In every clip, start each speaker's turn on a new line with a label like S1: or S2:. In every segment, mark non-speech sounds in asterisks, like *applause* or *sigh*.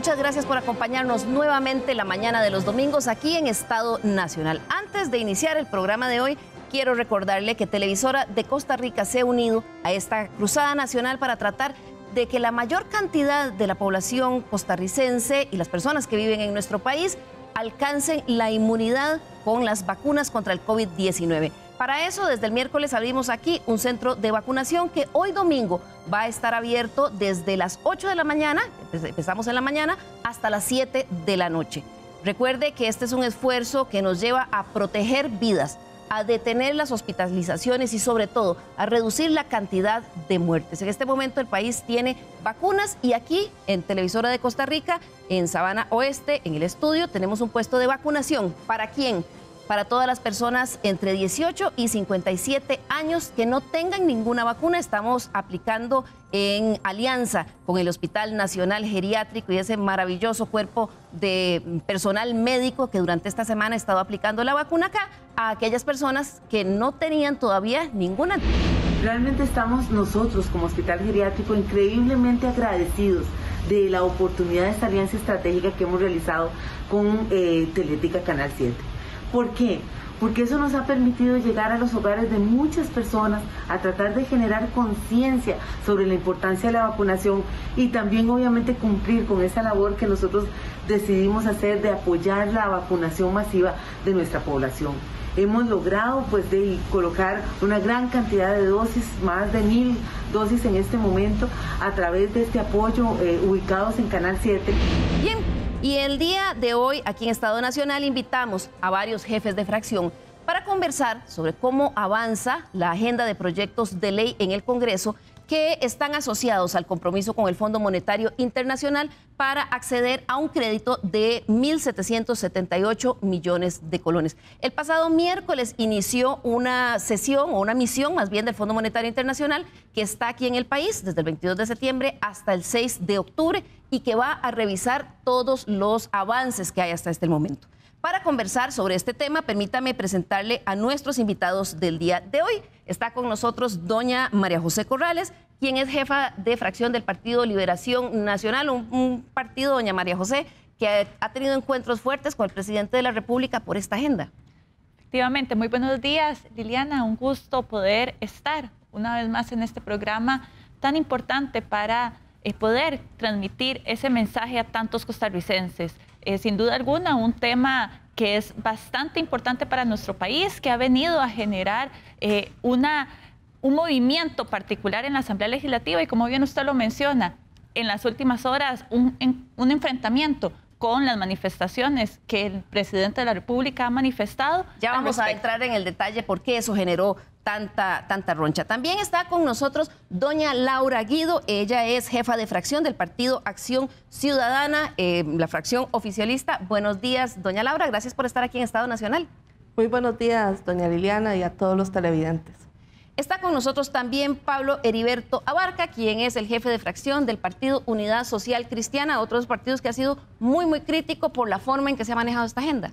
S1: Muchas gracias por acompañarnos nuevamente la mañana de los domingos aquí en Estado Nacional. Antes de iniciar el programa de hoy, quiero recordarle que Televisora de Costa Rica se ha unido a esta cruzada nacional para tratar de que la mayor cantidad de la población costarricense y las personas que viven en nuestro país alcancen la inmunidad con las vacunas contra el COVID-19. Para eso, desde el miércoles abrimos aquí un centro de vacunación que hoy domingo va a estar abierto desde las 8 de la mañana, empezamos en la mañana, hasta las 7 de la noche. Recuerde que este es un esfuerzo que nos lleva a proteger vidas, a detener las hospitalizaciones y sobre todo a reducir la cantidad de muertes. En este momento el país tiene vacunas y aquí en Televisora de Costa Rica, en Sabana Oeste, en el estudio, tenemos un puesto de vacunación. ¿Para quién? para todas las personas entre 18 y 57 años que no tengan ninguna vacuna. Estamos aplicando en alianza con el Hospital Nacional Geriátrico y ese maravilloso cuerpo de personal médico que durante esta semana ha estado aplicando la vacuna acá a aquellas personas que no tenían todavía
S2: ninguna. Realmente estamos nosotros como Hospital Geriátrico increíblemente agradecidos de la oportunidad de esta alianza estratégica que hemos realizado con eh, Canal 7. ¿Por qué? Porque eso nos ha permitido llegar a los hogares de muchas personas a tratar de generar conciencia sobre la importancia de la vacunación y también obviamente cumplir con esa labor que nosotros decidimos hacer de apoyar la vacunación masiva de nuestra población hemos logrado pues de colocar una gran cantidad de dosis, más de mil dosis en este momento, a través de este apoyo eh, ubicados en Canal 7.
S1: Bien. Y el día de hoy, aquí en Estado Nacional, invitamos a varios jefes de fracción para conversar sobre cómo avanza la agenda de proyectos de ley en el Congreso que están asociados al compromiso con el Fondo Monetario Internacional para acceder a un crédito de 1.778 millones de colones. El pasado miércoles inició una sesión o una misión más bien del Fondo Monetario Internacional que está aquí en el país desde el 22 de septiembre hasta el 6 de octubre y que va a revisar todos los avances que hay hasta este momento. Para conversar sobre este tema, permítame presentarle a nuestros invitados del día de hoy. Está con nosotros doña María José Corrales, quien es jefa de fracción del Partido Liberación Nacional, un, partido, doña María José, que ha, tenido encuentros fuertes con el presidente de la República por esta agenda.
S3: Efectivamente, muy buenos días, Liliana, un gusto poder estar una vez más en este programa tan importante para eh, poder transmitir ese mensaje a tantos costarricenses. Eh, sin duda alguna, un tema que es bastante importante para nuestro país, que ha venido a generar eh, una, un movimiento particular en la Asamblea Legislativa y como bien usted lo menciona, en las últimas horas un, un enfrentamiento con las manifestaciones que el presidente de la República ha manifestado. Ya vamos a entrar en el detalle por qué eso generó tanta,
S1: tanta roncha. También está con nosotros doña Laura Guido, ella es jefa de fracción del Partido Acción Ciudadana, eh, la fracción oficialista. Buenos días, doña Laura, gracias
S2: por estar aquí en Estado Nacional. Muy buenos días, doña Liliana, y a todos los televidentes.
S1: Está con nosotros también Pablo Heriberto Abarca, quien es el jefe de fracción del Partido Unidad Social Cristiana, otros partidos que ha sido muy, muy crítico por la forma en que se ha manejado esta agenda.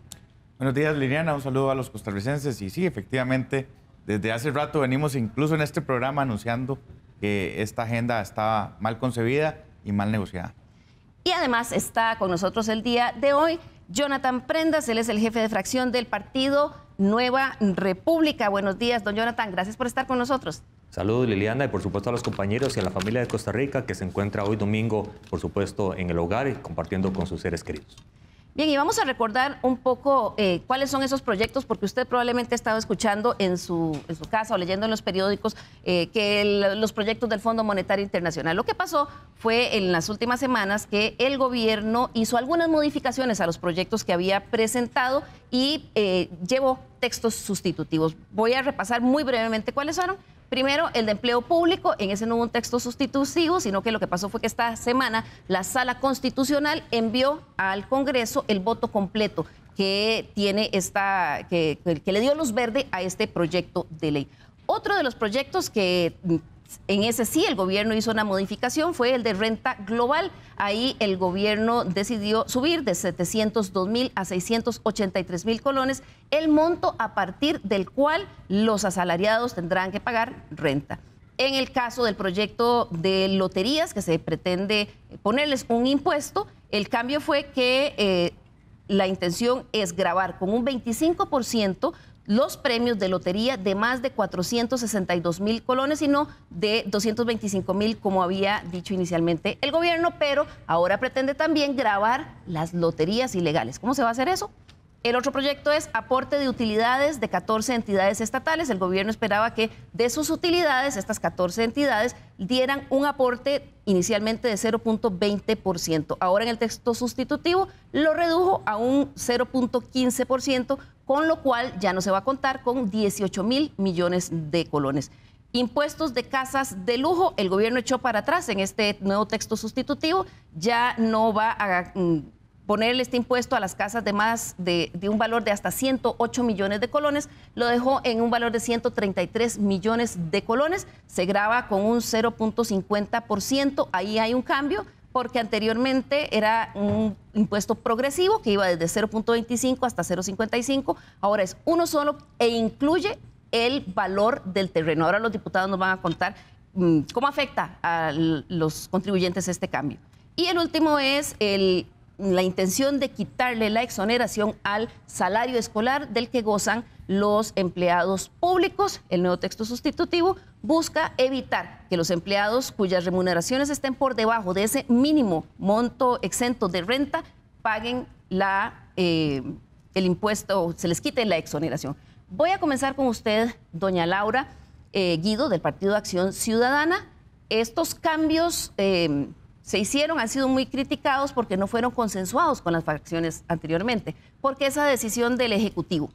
S4: Buenos días, Liliana. Un saludo a los costarricenses. Y sí, efectivamente, desde hace rato venimos incluso en este programa anunciando que esta agenda estaba mal concebida y mal negociada.
S1: Y además está con nosotros el día de hoy Jonathan Prendas, él es el jefe de fracción del partido Nueva República. Buenos días, don Jonathan, gracias por estar con nosotros.
S5: Saludos Liliana y por supuesto a los compañeros y a la familia de Costa Rica que se encuentra hoy domingo, por supuesto, en el hogar y compartiendo con sus seres queridos.
S1: Bien, y vamos a recordar un poco eh, cuáles son esos proyectos, porque usted probablemente ha estado escuchando en su, casa o leyendo en los periódicos eh, que los proyectos del Fondo Monetario Internacional. Lo que pasó fue en las últimas semanas que el gobierno hizo algunas modificaciones a los proyectos que había presentado y eh, llevó textos sustitutivos. Voy a repasar muy brevemente cuáles fueron Primero, el de empleo público, en ese no hubo un texto sustitutivo, sino que lo que pasó fue que esta semana la sala constitucional envió al Congreso el voto completo que tiene esta, que, le dio luz verde a este proyecto de ley. Otro de los proyectos que en ese sí el gobierno hizo una modificación, fue el de renta global. Ahí el gobierno decidió subir de 702 mil a 683 mil colones el monto a partir del cual los asalariados tendrán que pagar renta. En el caso del proyecto de loterías, que se pretende ponerles un impuesto, el cambio fue que eh, la intención es grabar con un 25% los premios de lotería de más de 462 mil colones y no de 225 mil como había dicho inicialmente el gobierno, pero ahora pretende también grabar las loterías ilegales. ¿Cómo se va a hacer eso? El otro proyecto es aporte de utilidades de 14 entidades estatales. El gobierno esperaba que de sus utilidades, estas 14 entidades, dieran un aporte inicialmente de 0.20%. Ahora en el texto sustitutivo lo redujo a un 0.15% con lo cual ya no se va a contar con 18 mil millones de colones. Impuestos de casas de lujo, el gobierno echó para atrás en este nuevo texto sustitutivo, ya no va a mm, ponerle este impuesto a las casas de más de, un valor de hasta 108 millones de colones, lo dejó en un valor de 133 millones de colones, se graba con un 0.50%, ahí hay un cambio porque anteriormente era un impuesto progresivo que iba desde 0.25 hasta 0.55, ahora es uno solo e incluye el valor del terreno. Ahora los diputados nos van a contar mm, cómo afecta a los contribuyentes este cambio. Y el último es el la intención de quitarle la exoneración al salario escolar del que gozan los empleados públicos. El nuevo texto sustitutivo busca evitar que los empleados cuyas remuneraciones estén por debajo de ese mínimo monto exento de renta paguen la, eh, el impuesto, se les quite la exoneración. Voy a comenzar con usted, doña Laura eh, Guido, del Partido de Acción Ciudadana. Estos cambios... Eh, se hicieron han sido muy criticados porque no fueron consensuados con las facciones anteriormente, porque esa decisión del Ejecutivo.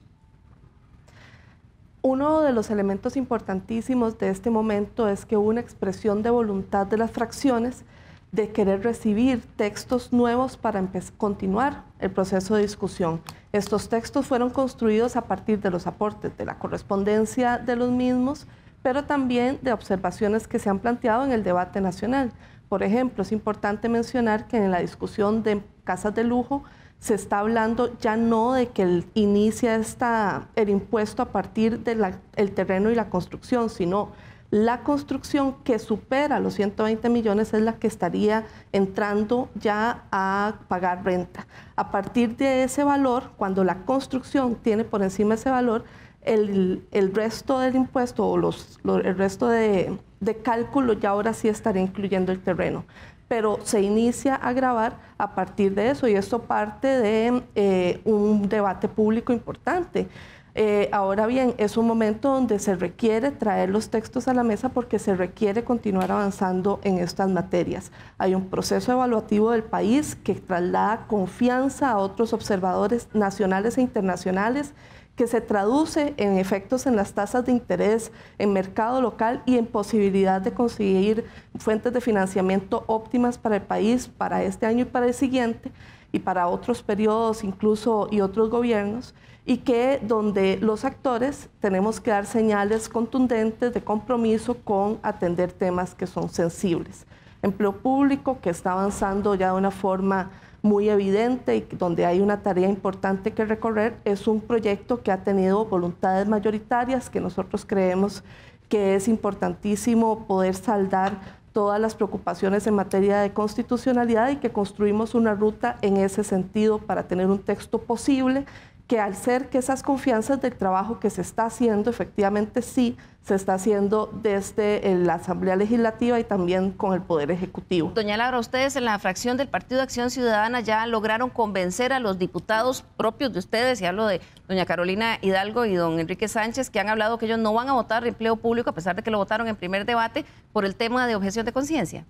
S2: Uno de los elementos importantísimos de este momento es que hubo una expresión de voluntad de las fracciones de querer recibir textos nuevos para continuar el proceso de discusión. Estos textos fueron construidos a partir de los aportes de la correspondencia de los mismos, pero también de observaciones que se han planteado en el debate nacional. Por ejemplo, es importante mencionar que en la discusión de casas de lujo se está hablando ya no de que inicia esta, el impuesto a partir del terreno y la construcción, sino la construcción que supera los 120 millones es la que estaría entrando ya a pagar renta. A partir de ese valor, cuando la construcción tiene por encima ese valor, el, resto del impuesto o los, el resto de, de cálculo ya ahora sí estaré incluyendo el terreno. Pero se inicia a grabar a partir de eso y esto parte de eh, un debate público importante. Eh, ahora bien, es un momento donde se requiere traer los textos a la mesa porque se requiere continuar avanzando en estas materias. Hay un proceso evaluativo del país que traslada confianza a otros observadores nacionales e internacionales que se traduce en efectos en las tasas de interés, en mercado local y en posibilidad de conseguir fuentes de financiamiento óptimas para el país para este año y para el siguiente y para otros periodos incluso y otros gobiernos y que donde los actores tenemos que dar señales contundentes de compromiso con atender temas que son sensibles. Empleo público que está avanzando ya de una forma muy evidente y donde hay una tarea importante que recorrer, es un proyecto que ha tenido voluntades mayoritarias que nosotros creemos que es importantísimo poder saldar todas las preocupaciones en materia de constitucionalidad y que construimos una ruta en ese sentido para tener un texto posible que al ser que esas confianzas del trabajo que se está haciendo, efectivamente sí, se está haciendo desde eh, la Asamblea Legislativa y también con el Poder Ejecutivo.
S1: Doña Laura, ustedes en la fracción del Partido de Acción Ciudadana ya lograron convencer a los diputados propios de ustedes, y hablo de doña Carolina Hidalgo y don Enrique Sánchez, que han hablado que ellos no van a votar empleo público, a pesar de que lo votaron en primer debate, por el tema de objeción de conciencia.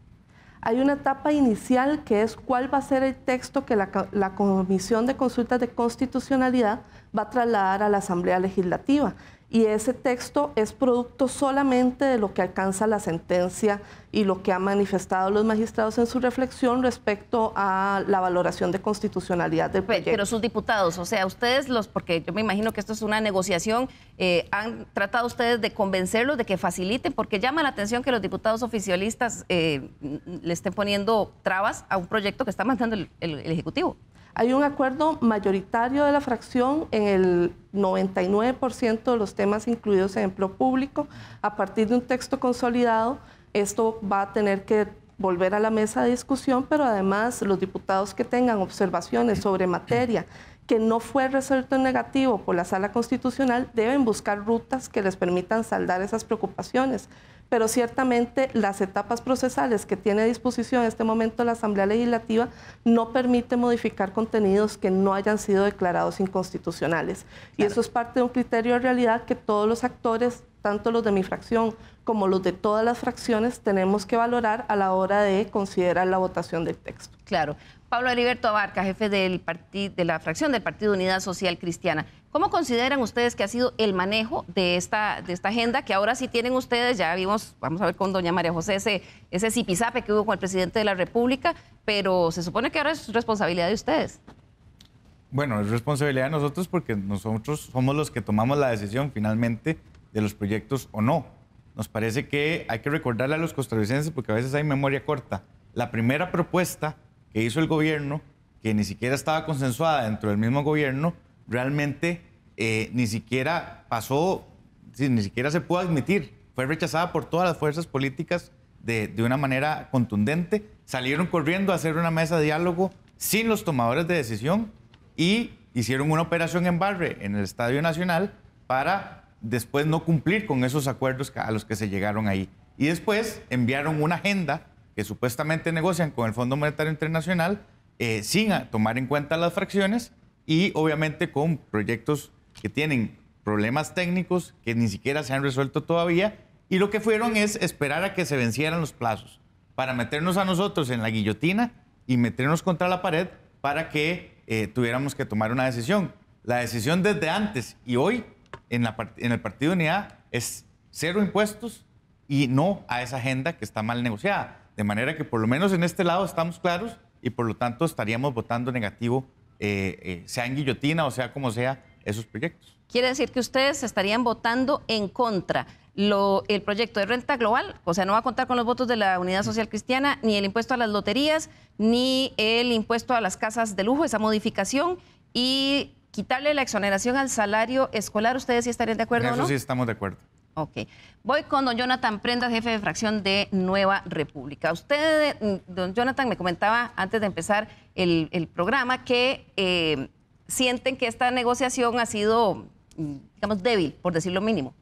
S2: Hay una etapa inicial que es cuál va a ser el texto que la, Comisión de Consultas de Constitucionalidad va a trasladar a la Asamblea Legislativa y ese texto es producto solamente de lo que alcanza la sentencia y lo que han manifestado los magistrados en su reflexión respecto a la valoración de constitucionalidad del pues, proyecto. Pero sus diputados, o sea, ustedes los,
S1: porque yo me imagino que esto es una negociación, eh, ¿han tratado ustedes de convencerlos de que faciliten? Porque llama la atención que los diputados oficialistas eh, le estén poniendo trabas a un proyecto que está mandando el,
S2: Ejecutivo. Hay un acuerdo mayoritario de la fracción en el 99% de los temas incluidos en empleo público a partir de un texto consolidado esto va a tener que volver a la mesa de discusión, pero además los diputados que tengan observaciones sobre materia que no fue resuelto en negativo por la sala constitucional deben buscar rutas que les permitan saldar esas preocupaciones. Pero ciertamente las etapas procesales que tiene a disposición en este momento la Asamblea Legislativa no permite modificar contenidos que no hayan sido declarados inconstitucionales. Y eso es parte de un criterio de realidad que todos los actores tanto los de mi fracción como los de todas las fracciones, tenemos que valorar a la hora de considerar la votación del texto. Claro. Pablo Heriberto Abarca, jefe del de la fracción del Partido Unidad Social Cristiana.
S1: ¿Cómo consideran ustedes que ha sido el manejo de esta, de esta agenda que ahora sí tienen ustedes? Ya vimos, vamos a ver con doña María José ese, ese zipizape que hubo con el presidente de la República, pero se supone que ahora es responsabilidad de ustedes.
S4: Bueno, es responsabilidad de nosotros porque nosotros somos los que tomamos la decisión finalmente de los proyectos o no nos parece que hay que recordarle a los costarricenses porque a veces hay memoria corta. La primera propuesta que hizo el gobierno, que ni siquiera estaba consensuada dentro del mismo gobierno, realmente eh, ni siquiera pasó, ni siquiera se pudo admitir. Fue rechazada por todas las fuerzas políticas de, de una manera contundente. Salieron corriendo a hacer una mesa de diálogo sin los tomadores de decisión y hicieron una operación en Barre, en el Estadio Nacional, para después no cumplir con esos acuerdos a los que se llegaron ahí. Y después enviaron una agenda que supuestamente negocian con el Fondo Monetario Internacional eh, sin tomar en cuenta las fracciones y obviamente con proyectos que tienen problemas técnicos que ni siquiera se han resuelto todavía y lo que fueron es esperar a que se vencieran los plazos para meternos a nosotros en la guillotina y meternos contra la pared para que eh, tuviéramos que tomar una decisión. La decisión desde antes y hoy en, la, en el Partido Unidad es cero impuestos y no a esa agenda que está mal negociada. De manera que por lo menos en este lado estamos claros y por lo tanto estaríamos votando negativo, eh, eh, sea en guillotina o sea como sea, esos proyectos.
S1: Quiere decir que ustedes estarían votando en contra. el proyecto de renta global, o sea, no va a contar con los votos de la Unidad Social Cristiana, ni el impuesto a las loterías, ni el impuesto a las casas de lujo, esa modificación, y quitarle la exoneración al salario escolar, ¿ustedes sí estarían de acuerdo eso sí
S4: estamos de acuerdo. Ok.
S1: Voy con don Jonathan Prenda, jefe de fracción de Nueva República. Usted, mm, don Jonathan, me comentaba antes de empezar el, programa que eh, sienten que esta negociación ha sido, mm, digamos, débil, por decirlo mínimo.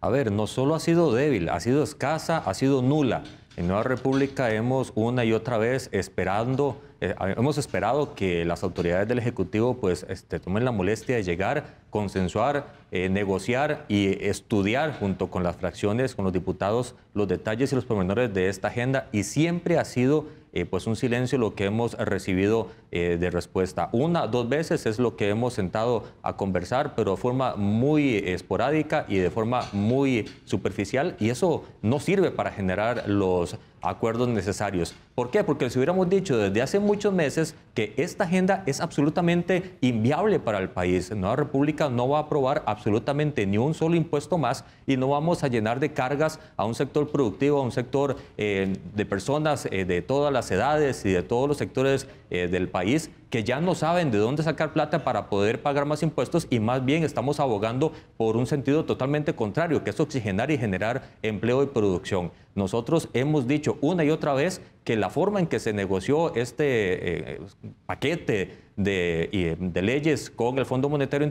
S5: A ver, no solo ha sido débil, ha sido escasa, ha sido nula. En Nueva República hemos una y otra vez esperando eh, hemos esperado que las autoridades del Ejecutivo pues, este, tomen la molestia de llegar, consensuar, eh, negociar y estudiar junto con las fracciones, con los diputados, los detalles y los pormenores de esta agenda. Y siempre ha sido eh, pues un silencio lo que hemos recibido de respuesta. Una, dos veces es lo que hemos sentado a conversar, pero de forma muy esporádica y de forma muy superficial, y eso no sirve para generar los acuerdos necesarios. ¿Por qué? Porque les hubiéramos dicho desde hace muchos meses que esta agenda es absolutamente inviable para el país. Nueva República no va a aprobar absolutamente ni un solo impuesto más y no vamos a llenar de cargas a un sector productivo, a un sector eh, de personas eh, de todas las edades y de todos los sectores eh, del país que ya no saben de dónde sacar plata para poder pagar más impuestos y más bien estamos abogando por un sentido totalmente contrario, que es oxigenar y generar empleo y producción. Nosotros hemos dicho una y otra vez que la forma en que se negoció este eh, paquete de, leyes con el Fondo Monetario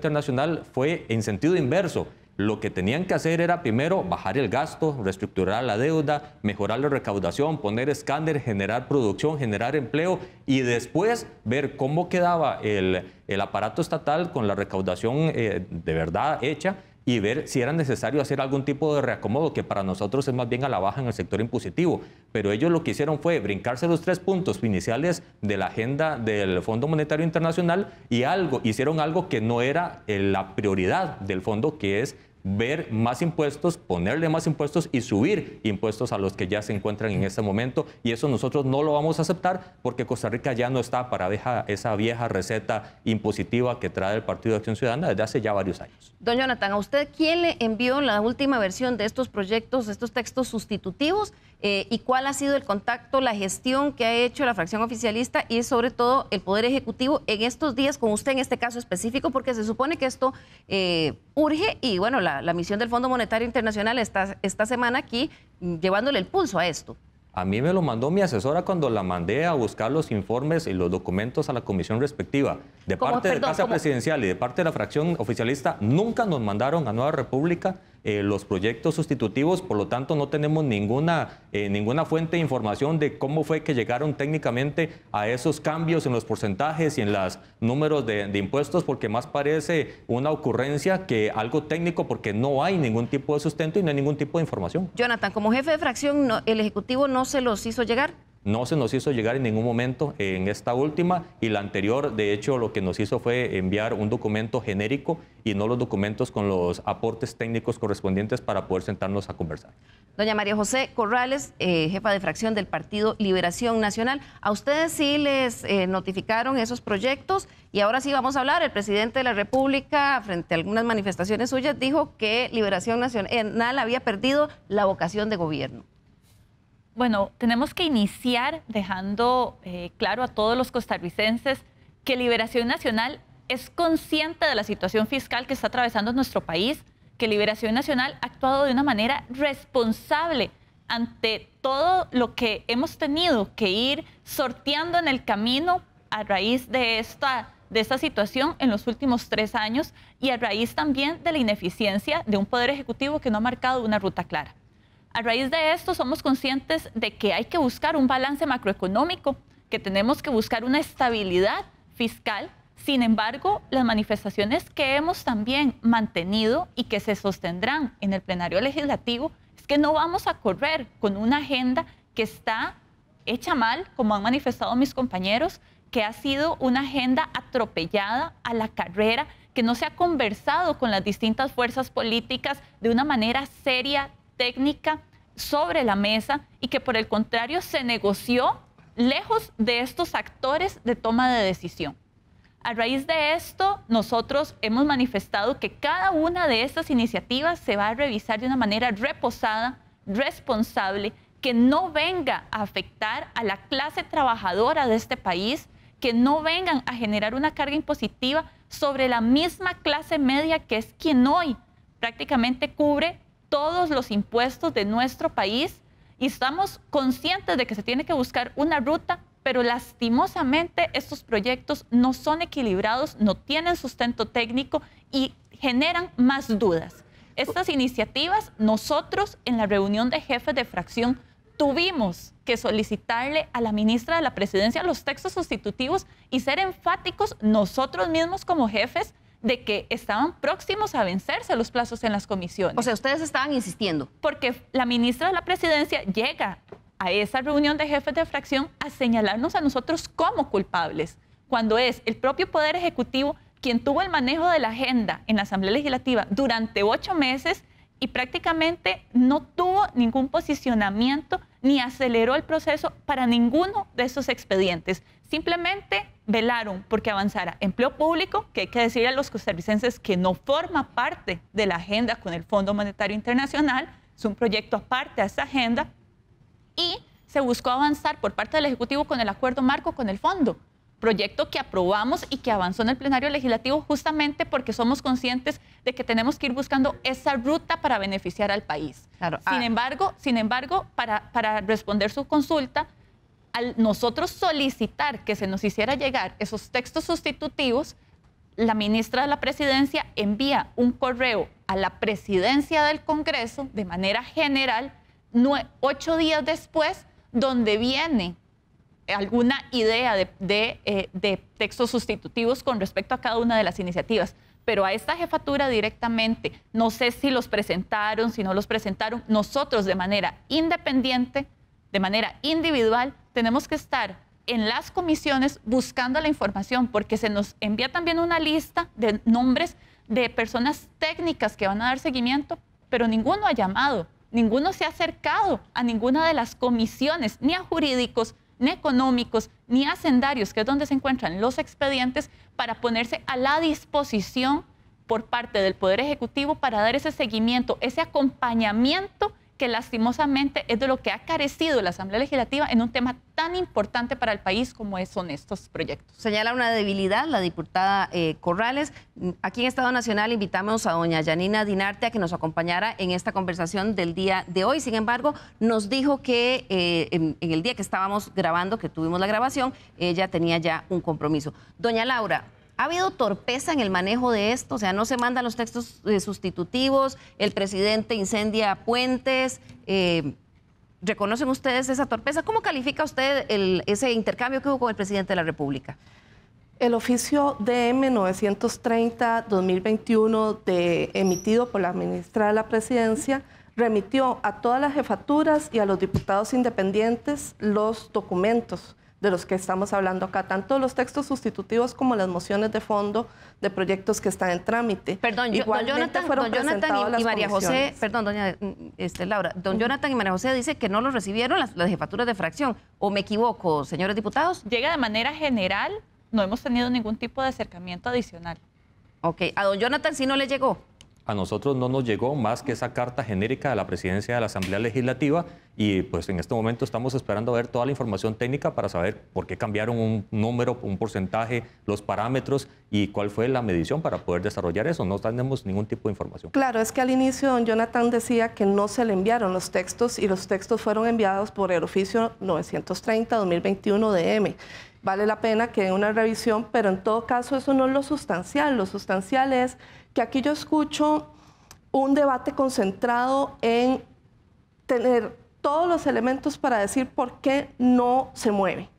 S5: fue en sentido inverso. Lo que tenían que hacer era primero bajar el gasto, reestructurar la deuda, mejorar la recaudación, poner escáner, generar producción, generar empleo y después ver cómo quedaba el, aparato estatal con la recaudación eh, de verdad hecha y ver si era necesario hacer algún tipo de reacomodo, que para nosotros es más bien a la baja en el sector impositivo. Pero ellos lo que hicieron fue brincarse los tres puntos iniciales de la agenda del Fondo Monetario Internacional y algo, hicieron algo que no era eh, la prioridad del fondo, que es ver más impuestos, ponerle más impuestos y subir impuestos a los que ya se encuentran en este momento. Y eso nosotros no lo vamos a aceptar porque Costa Rica ya no está para dejar esa vieja receta impositiva que trae el Partido de Acción Ciudadana desde hace ya varios años.
S1: Don Jonathan, ¿a usted quién le envió la última versión de estos proyectos, estos textos sustitutivos? Eh, ¿Y cuál ha sido el contacto, la gestión que ha hecho la fracción oficialista y sobre todo el Poder Ejecutivo en estos días con usted en este caso específico? Porque se supone que esto eh, urge y bueno, la la, misión del Fondo Monetario Internacional esta, esta semana aquí, llevándole el pulso a esto.
S5: A mí me lo mandó mi asesora cuando la mandé a buscar los informes y los documentos a la comisión respectiva. De parte de de Casa Presidencial y de parte de la fracción oficialista, nunca nos mandaron a Nueva República eh, los proyectos sustitutivos, por lo tanto no tenemos ninguna, eh, ninguna fuente de información de cómo fue que llegaron técnicamente a esos cambios en los porcentajes y en los números de, de impuestos, porque más parece una ocurrencia que algo técnico, porque no hay ningún tipo de sustento y no hay ningún tipo de información.
S1: Jonathan, como jefe de fracción, ¿el Ejecutivo no se los hizo llegar?
S5: No se nos hizo llegar en ningún momento en esta última y la anterior, de hecho, lo que nos hizo fue enviar un documento genérico y no los documentos con los aportes técnicos correspondientes para poder sentarnos a conversar.
S1: Doña María José Corrales, eh, jefa de fracción del Partido Liberación Nacional, a ustedes sí les eh, notificaron esos proyectos y ahora sí vamos a hablar. El presidente de la República, frente a algunas manifestaciones suyas, dijo que Liberación Nacional eh, había perdido la vocación
S3: de gobierno bueno, tenemos que iniciar dejando eh, claro a todos los costarricenses que Liberación Nacional es consciente de la situación fiscal que está atravesando nuestro país, que Liberación Nacional ha actuado de una manera responsable ante todo lo que hemos tenido que ir sorteando en el camino a raíz de esta, de esta situación en los últimos tres años y a raíz también de la ineficiencia de un Poder Ejecutivo que no ha marcado una ruta clara. A raíz de esto, somos conscientes de que hay que buscar un balance macroeconómico, que tenemos que buscar una estabilidad fiscal. Sin embargo, las manifestaciones que hemos también mantenido y que se sostendrán en el plenario legislativo es que no vamos a correr con una agenda que está hecha mal, como han manifestado mis compañeros, que ha sido una agenda atropellada a la carrera, que no se ha conversado con las distintas fuerzas políticas de una manera seria, técnica sobre la mesa y que por el contrario se negoció lejos de estos actores de toma de decisión. A raíz de esto, nosotros hemos manifestado que cada una de estas iniciativas se va a revisar de una manera reposada, responsable, que no venga a afectar a la clase trabajadora de este país, que no vengan a generar una carga impositiva sobre la misma clase media que es quien hoy prácticamente cubre todos los impuestos de nuestro país y estamos conscientes de que se tiene que buscar una ruta, pero lastimosamente estos proyectos no son equilibrados, no tienen sustento técnico y generan más dudas. Estas iniciativas nosotros en la reunión de jefes de fracción tuvimos que solicitarle a la ministra de la Presidencia los textos sustitutivos y ser enfáticos nosotros mismos como jefes de que estaban próximos a vencerse los plazos en las comisiones. O sea, ustedes estaban insistiendo. Porque la ministra de la presidencia llega a esa reunión de jefes de fracción a señalarnos a nosotros como culpables, cuando es el propio Poder Ejecutivo quien tuvo el manejo de la agenda en la Asamblea Legislativa durante ocho meses y prácticamente no tuvo ningún posicionamiento ni aceleró el proceso para ninguno de esos expedientes. Simplemente velaron porque avanzara empleo público, que hay que decir a los costarricenses que no forma parte de la agenda con el Fondo Monetario Internacional, es un proyecto aparte a esta agenda, y se buscó avanzar por parte del Ejecutivo con el acuerdo marco con el fondo, proyecto que aprobamos y que avanzó en el plenario legislativo justamente porque somos conscientes de que tenemos que ir buscando esa ruta para beneficiar al país. Claro. Sin ah. embargo, sin embargo, para, para responder su consulta, al nosotros solicitar que se nos hiciera llegar esos textos sustitutivos, la ministra de la Presidencia envía un correo a la presidencia del Congreso de manera general ocho días después, donde viene alguna idea de, eh, de textos sustitutivos con respecto a cada una de las iniciativas pero a esta jefatura directamente. No sé si los presentaron, si no los presentaron. Nosotros de manera independiente, de manera individual, tenemos que estar en las comisiones buscando la información, porque se nos envía también una lista de nombres de personas técnicas que van a dar seguimiento, pero ninguno ha llamado, ninguno se ha acercado a ninguna de las comisiones, ni a jurídicos, ni económicos, ni a hacendarios, que es donde se encuentran los expedientes, para ponerse a la disposición por parte del Poder Ejecutivo para dar ese seguimiento, ese acompañamiento que lastimosamente es de lo que ha carecido la Asamblea Legislativa en un tema tan importante para el país como son estos proyectos. Señala
S1: una debilidad la diputada eh, Corrales. Aquí en Estado Nacional invitamos a doña Yanina Dinarte a que nos acompañara en esta conversación del día de hoy. Sin embargo, nos dijo que eh, en, el día que estábamos grabando, que tuvimos la grabación, ella tenía ya un compromiso. Doña Laura, ¿Ha habido torpeza en el manejo de esto? O sea, no se mandan los textos eh, sustitutivos, el presidente incendia puentes. Eh, ¿Reconocen ustedes esa torpeza? ¿Cómo califica usted ese intercambio que hubo con el presidente de la República?
S2: El oficio DM 930-2021 emitido por la ministra de la Presidencia remitió a todas las jefaturas y a los diputados independientes los documentos de los que estamos hablando acá, tanto los textos sustitutivos como las mociones de fondo de proyectos que están en trámite. Perdón, don Jonathan, Jonathan y, María José,
S1: perdón, doña mm,
S2: este, Laura, don Jonathan
S1: y María José dice que no los recibieron las, las jefaturas de fracción, ¿o me equivoco, señores diputados? Llega de manera
S3: general, no hemos tenido ningún tipo de acercamiento adicional.
S1: Ok, a don Jonathan sí no le llegó
S5: a nosotros no nos llegó más que esa carta genérica de la presidencia de la Asamblea Legislativa y pues en este momento estamos esperando ver toda la información técnica para saber por qué cambiaron un número, un porcentaje, los parámetros y cuál fue la medición para poder desarrollar eso. No tenemos ningún tipo de información.
S2: Claro, es que al inicio don Jonathan decía que no se le enviaron los textos y los textos fueron enviados por el oficio 930-2021 de M vale la pena que den una revisión, pero en todo caso eso no es lo sustancial, lo sustancial es que aquí yo escucho un debate concentrado en tener todos los elementos para decir por qué no se mueve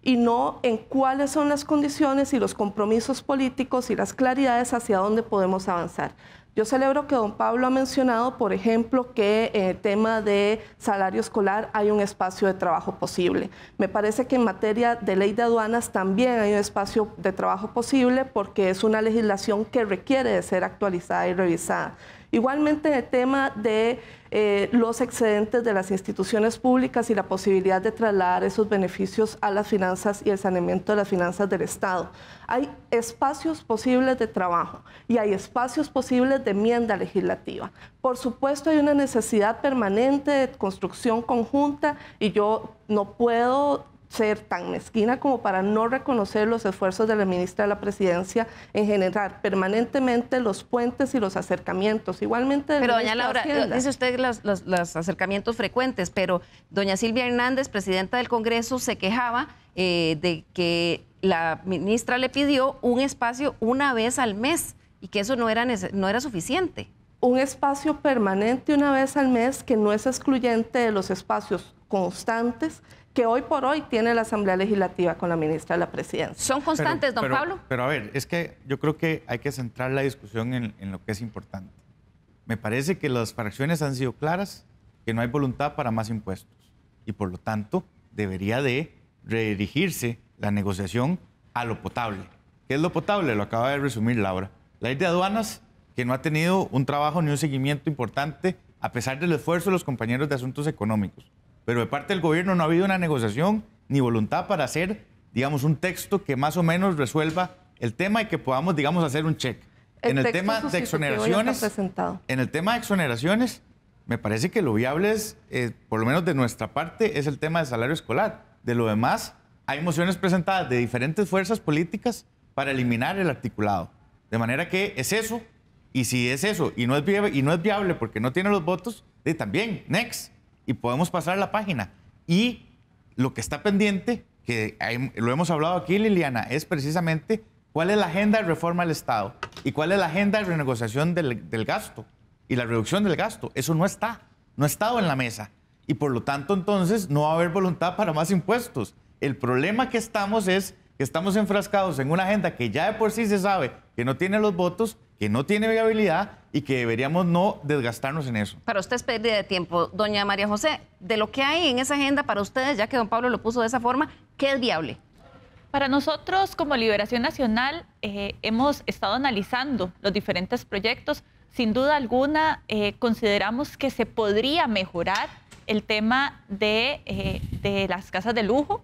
S2: y no en cuáles son las condiciones y los compromisos políticos y las claridades hacia dónde podemos avanzar. Yo celebro que don Pablo ha mencionado, por ejemplo, que en eh, el tema de salario escolar hay un espacio de trabajo posible. Me parece que en materia de ley de aduanas también hay un espacio de trabajo posible porque es una legislación que requiere de ser actualizada y revisada. Igualmente en el tema de eh, los excedentes de las instituciones públicas y la posibilidad de trasladar esos beneficios a las finanzas y el saneamiento de las finanzas del Estado. Hay espacios posibles de trabajo y hay espacios posibles de enmienda legislativa. Por supuesto hay una necesidad permanente de construcción conjunta y yo no puedo ser tan mezquina como para no reconocer los esfuerzos de la ministra de la Presidencia en generar permanentemente los puentes y los acercamientos. Igualmente... Pero, doña Laura, eh, dice
S1: usted los, acercamientos frecuentes, pero doña Silvia Hernández, presidenta del Congreso, se quejaba eh, de que la ministra le pidió un espacio una vez al mes y que eso no era,
S2: no era suficiente un espacio permanente una vez al mes que no es excluyente de los espacios constantes que hoy por hoy tiene la Asamblea Legislativa con la ministra de la Presidencia. ¿Son constantes, don Pablo?
S4: Pero a ver, es que yo creo que hay que centrar la discusión en, en lo que es importante. Me parece que las fracciones han sido claras, que no hay voluntad para más impuestos y por lo tanto debería de redirigirse la negociación a lo potable. ¿Qué es lo potable? Lo acaba de resumir Laura. La ley de aduanas, que no ha tenido un trabajo ni un seguimiento importante a pesar del esfuerzo de los compañeros de asuntos económicos pero de parte del gobierno no ha habido una negociación ni voluntad para hacer, digamos, un texto que más o menos resuelva el tema y que podamos, digamos, hacer un check. en el tema de exoneraciones, en el tema de exoneraciones, me parece que lo viable es, eh, por lo menos de nuestra parte, es el tema de salario escolar. De lo demás, hay mociones presentadas de diferentes fuerzas políticas para eliminar el articulado. De manera que es eso, y si es eso, y no es viable, y no es viable porque no tiene los votos, de también, next y podemos pasar a la página. Y lo que está pendiente, que lo hemos hablado aquí, Liliana, es precisamente cuál es la agenda de reforma del Estado y cuál es la agenda de renegociación del, del gasto y la reducción del gasto. Eso no está, no ha estado en la mesa. Y por lo tanto, entonces, no va a haber voluntad para más impuestos. El problema que estamos es que estamos enfrascados en una agenda que ya de por sí se sabe que no tiene los votos que no tiene viabilidad y que deberíamos no desgastarnos en eso.
S1: Para usted es pérdida de tiempo. Doña María José,
S3: de lo que hay en esa agenda para ustedes, ya que don Pablo lo puso de esa forma, ¿qué es viable? Para nosotros, como Liberación Nacional, eh, hemos estado analizando los diferentes proyectos. Sin duda alguna, eh, consideramos que se podría mejorar el tema de, eh, las casas de lujo.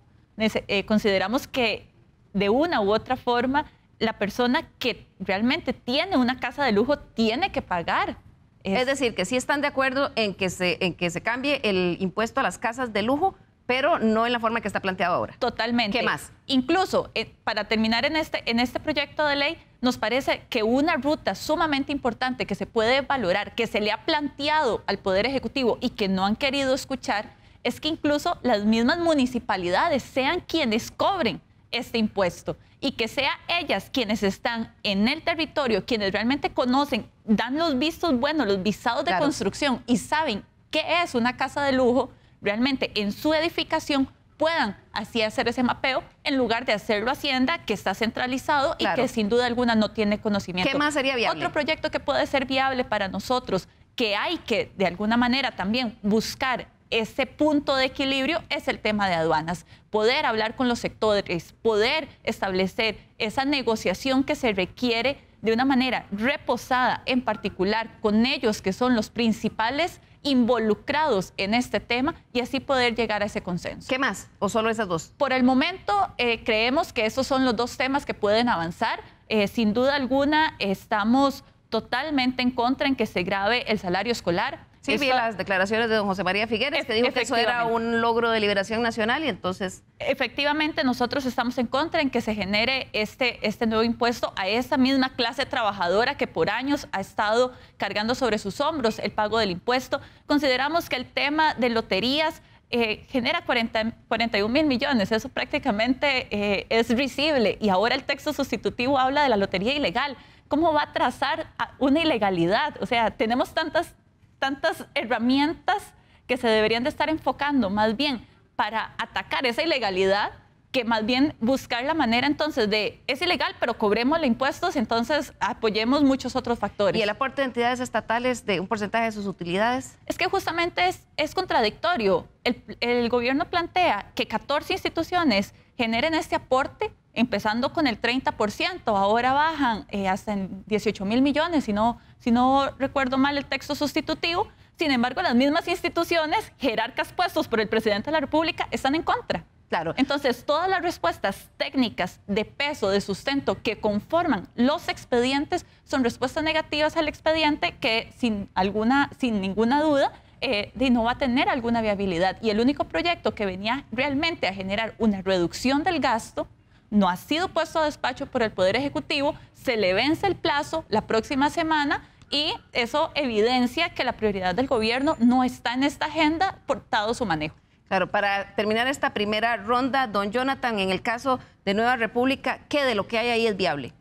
S3: consideramos que de una u otra forma la persona que realmente tiene una casa de lujo tiene que pagar. Es, decir, que sí están de acuerdo en que, se, en que se cambie el
S1: impuesto a las casas de lujo, pero no en la forma que está planteado ahora.
S3: Totalmente. ¿Qué más? Incluso, eh, para terminar en este, en este proyecto de ley, nos parece que una ruta sumamente importante que se puede valorar, que se le ha planteado al Poder Ejecutivo y que no han querido escuchar, es que incluso las mismas municipalidades sean quienes cobren este impuesto y que sea ellas quienes están en el territorio, quienes realmente conocen, dan los vistos buenos, los visados de construcción y saben qué es una casa de lujo, realmente en su edificación puedan así hacer ese mapeo en lugar de hacerlo Hacienda, que está centralizado y que sin duda alguna no tiene conocimiento. ¿Qué más sería viable? Otro proyecto que puede ser viable para nosotros, que hay que de alguna manera también buscar ese punto de equilibrio es el tema de aduanas. Poder hablar con los sectores, poder establecer esa negociación que se requiere de una manera reposada, en particular con ellos que son los principales involucrados en este tema y así poder llegar a ese consenso. ¿Qué más? ¿O solo esas dos? Por el momento eh, creemos que esos son los dos temas que pueden avanzar. Eh, sin duda alguna estamos totalmente en contra en que se grabe el salario escolar. Sí, las declaraciones de don José María Figueres, que dijo que eso era un logro de liberación nacional y entonces... Efectivamente, nosotros estamos en contra en que se genere este, este nuevo impuesto a esa misma clase trabajadora que por años ha estado cargando sobre sus hombros el pago del impuesto. Consideramos que el tema de loterías eh, genera 40, 41 mil millones, eso prácticamente eh, es visible Y ahora el texto sustitutivo habla de la lotería ilegal. ¿Cómo va a trazar una ilegalidad? O sea, tenemos tantas tantas herramientas que se deberían de estar enfocando más bien para atacar esa ilegalidad que más bien buscar la manera entonces de, es ilegal, pero cobremos impuestos, entonces apoyemos muchos otros factores. ¿Y el aporte
S1: de entidades estatales de un porcentaje de sus utilidades? Es
S3: que justamente es, es contradictorio. El, el gobierno plantea que 14 instituciones generen este aporte empezando con el 30%, ahora bajan eh, hasta en 18 mil millones, si no, si no recuerdo mal el texto sustitutivo. Sin embargo, las mismas instituciones, jerarcas puestos por el presidente de la República, están en contra. Claro. Entonces, todas las respuestas técnicas de peso, de sustento que conforman los expedientes son respuestas negativas al expediente que sin, alguna, sin ninguna duda eh, no va a tener alguna viabilidad. Y el único proyecto que venía realmente a generar una reducción del gasto no ha sido puesto a despacho por el Poder Ejecutivo, se le vence el plazo la próxima semana y eso evidencia que la prioridad del gobierno no está en esta agenda por todo su manejo. Claro, para terminar esta primera ronda, don Jonathan, en el caso de
S1: Nueva República, ¿qué de lo que hay ahí es viable?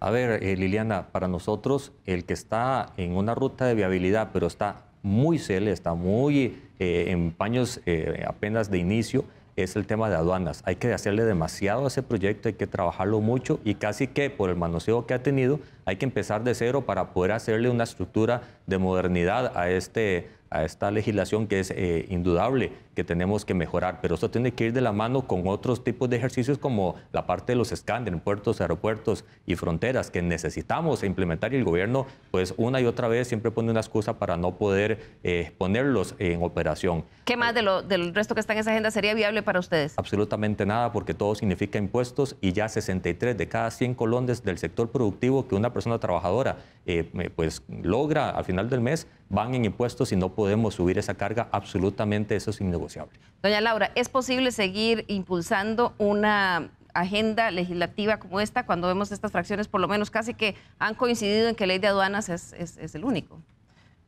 S5: A ver, eh, Liliana, para nosotros el que está en una ruta de viabilidad, pero está muy cele, está muy eh, en paños eh, apenas de inicio, es el tema de aduanas. Hay que hacerle demasiado a ese proyecto, hay que trabajarlo mucho y casi que por el manoseo que ha tenido, hay que empezar de cero para poder hacerle una estructura de modernidad a este, a esta legislación que es eh, indudable que tenemos que mejorar, pero eso tiene que ir de la mano con otros tipos de ejercicios como la parte de los escándalos, puertos, aeropuertos y fronteras que necesitamos implementar y el gobierno pues una y otra vez siempre pone una excusa para no poder eh, ponerlos en operación.
S1: ¿Qué más de lo, del resto que está en esa agenda sería viable para ustedes?
S5: Absolutamente nada porque todo significa impuestos y ya 63 de cada 100 colones del sector productivo que una persona trabajadora eh, pues logra al final del mes van en impuestos y no podemos subir esa carga, absolutamente eso es innegociable.
S1: Doña Laura, ¿es posible seguir impulsando una agenda legislativa como esta cuando vemos estas fracciones, por lo menos casi que han coincidido en que ley de aduanas
S2: es, el único?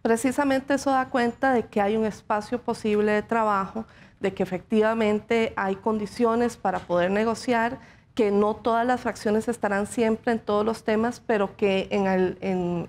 S2: Precisamente eso da cuenta de que hay un espacio posible de trabajo, de que efectivamente hay condiciones para poder negociar que no todas las fracciones estarán siempre en todos los temas, pero que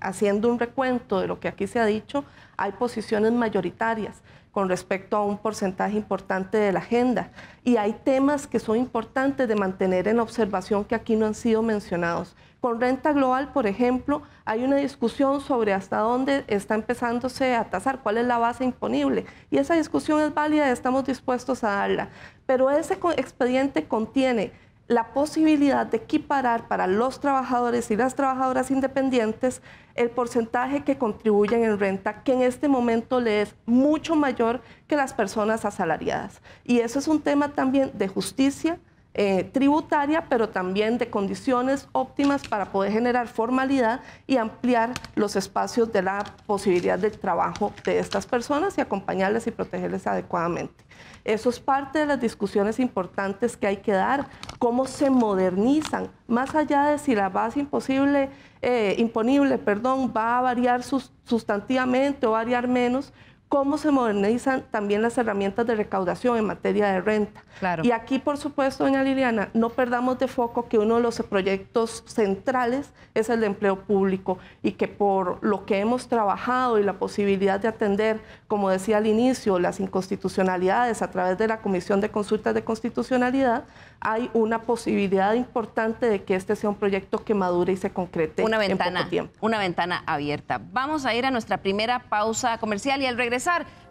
S2: haciendo un recuento de lo que aquí se ha dicho, hay posiciones mayoritarias con respecto a un porcentaje importante de la agenda. Y hay temas que son importantes de mantener en observación que aquí no han sido mencionados. Con renta global, por ejemplo, hay una discusión sobre hasta dónde está empezándose a tasar, cuál es la base imponible. Y esa discusión es válida, y estamos dispuestos a darla. Pero ese expediente contiene la posibilidad de equiparar para los trabajadores y las trabajadoras independientes el porcentaje que contribuyen en renta, que en este momento le es mucho mayor que las personas asalariadas. Y eso es un tema también de justicia eh, tributaria, pero también de condiciones óptimas para poder generar formalidad y ampliar los espacios de la posibilidad de trabajo de estas personas y acompañarles y protegerles adecuadamente. Eso es parte de las discusiones importantes que hay que dar, cómo se modernizan, más allá de si la base imposible, eh, imponible perdón, va a variar sustantivamente o variar menos, cómo se modernizan también las herramientas de recaudación en materia de renta. Y aquí, por supuesto, doña Liliana, no perdamos de foco que uno de los proyectos centrales es el de empleo público y que por lo que hemos trabajado y la posibilidad de atender, como decía al inicio, las inconstitucionalidades a través de la Comisión de Consultas de Constitucionalidad, hay una posibilidad importante de que este sea un proyecto que madure y se concrete en poco tiempo. Una ventana
S1: abierta. Vamos a ir a nuestra primera pausa comercial y al regreso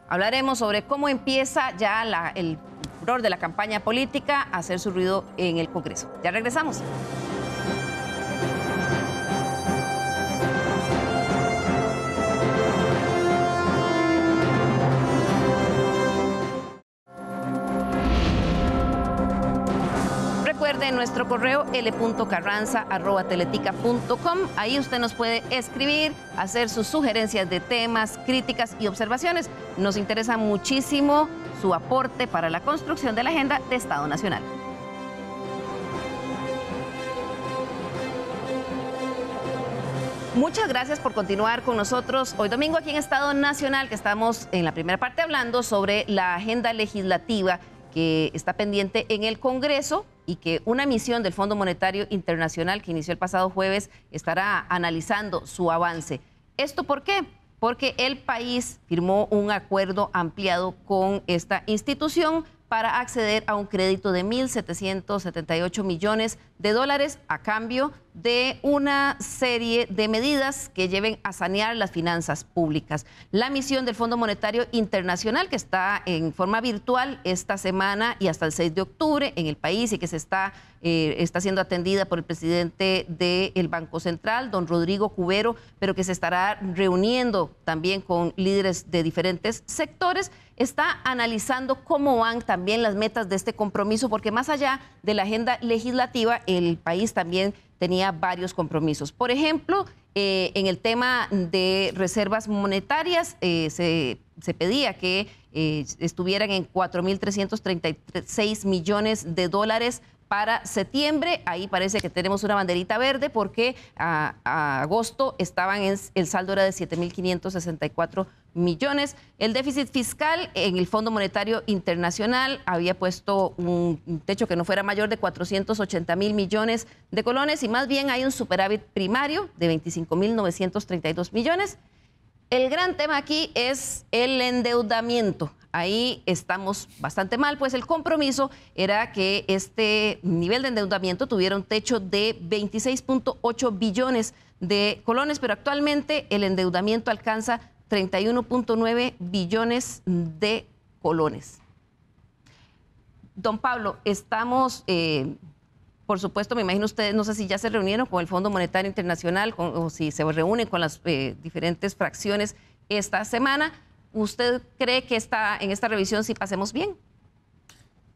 S1: hablaremos sobre cómo empieza ya el rol de la campaña política a hacer su ruido en el Congreso. Ya regresamos. en nuestro correo l.carranza.teletica.com. Ahí usted nos puede escribir, hacer sus sugerencias de temas, críticas y observaciones. Nos interesa muchísimo su aporte para la construcción de la agenda de Estado Nacional. Muchas gracias por continuar con nosotros hoy domingo aquí en Estado Nacional, que estamos en la primera parte hablando sobre la agenda legislativa que está pendiente en el Congreso y que una misión del Fondo Monetario Internacional que inició el pasado jueves estará analizando su avance. ¿Esto por qué? Porque el país firmó un acuerdo ampliado con esta institución para acceder a un crédito de 1.778 millones de dólares a cambio de una serie de medidas que lleven a sanear las finanzas públicas. La misión del Fondo Monetario Internacional, que está en forma virtual esta semana y hasta el 6 de octubre en el país y que se está, eh, está siendo atendida por el presidente del Banco Central, don Rodrigo Cubero, pero que se estará reuniendo también con líderes de diferentes sectores, está analizando cómo van también las metas de este compromiso, porque más allá de la agenda legislativa, el país también tenía varios compromisos. Por ejemplo, eh, en el tema de reservas monetarias, eh, se, pedía que eh, estuvieran en 4.336 millones de dólares para septiembre. Ahí parece que tenemos una banderita verde porque a, agosto estaban en, el saldo era de 7.564 millones. El déficit fiscal en el Fondo Monetario Internacional había puesto un techo que no fuera mayor de 480 mil millones de colones y más bien hay un superávit primario de 25.932 millones. El gran tema aquí es el endeudamiento ahí estamos bastante mal, pues el compromiso era que este nivel de endeudamiento tuviera un techo de 26.8 billones de colones, pero actualmente el endeudamiento alcanza 31.9 billones de colones. Don Pablo, estamos, eh, por supuesto, me imagino ustedes, no sé si ya se reunieron con el Fondo Monetario Internacional o si se reúnen con las eh, diferentes fracciones esta semana, ¿Usted cree que está en esta revisión si pasemos bien?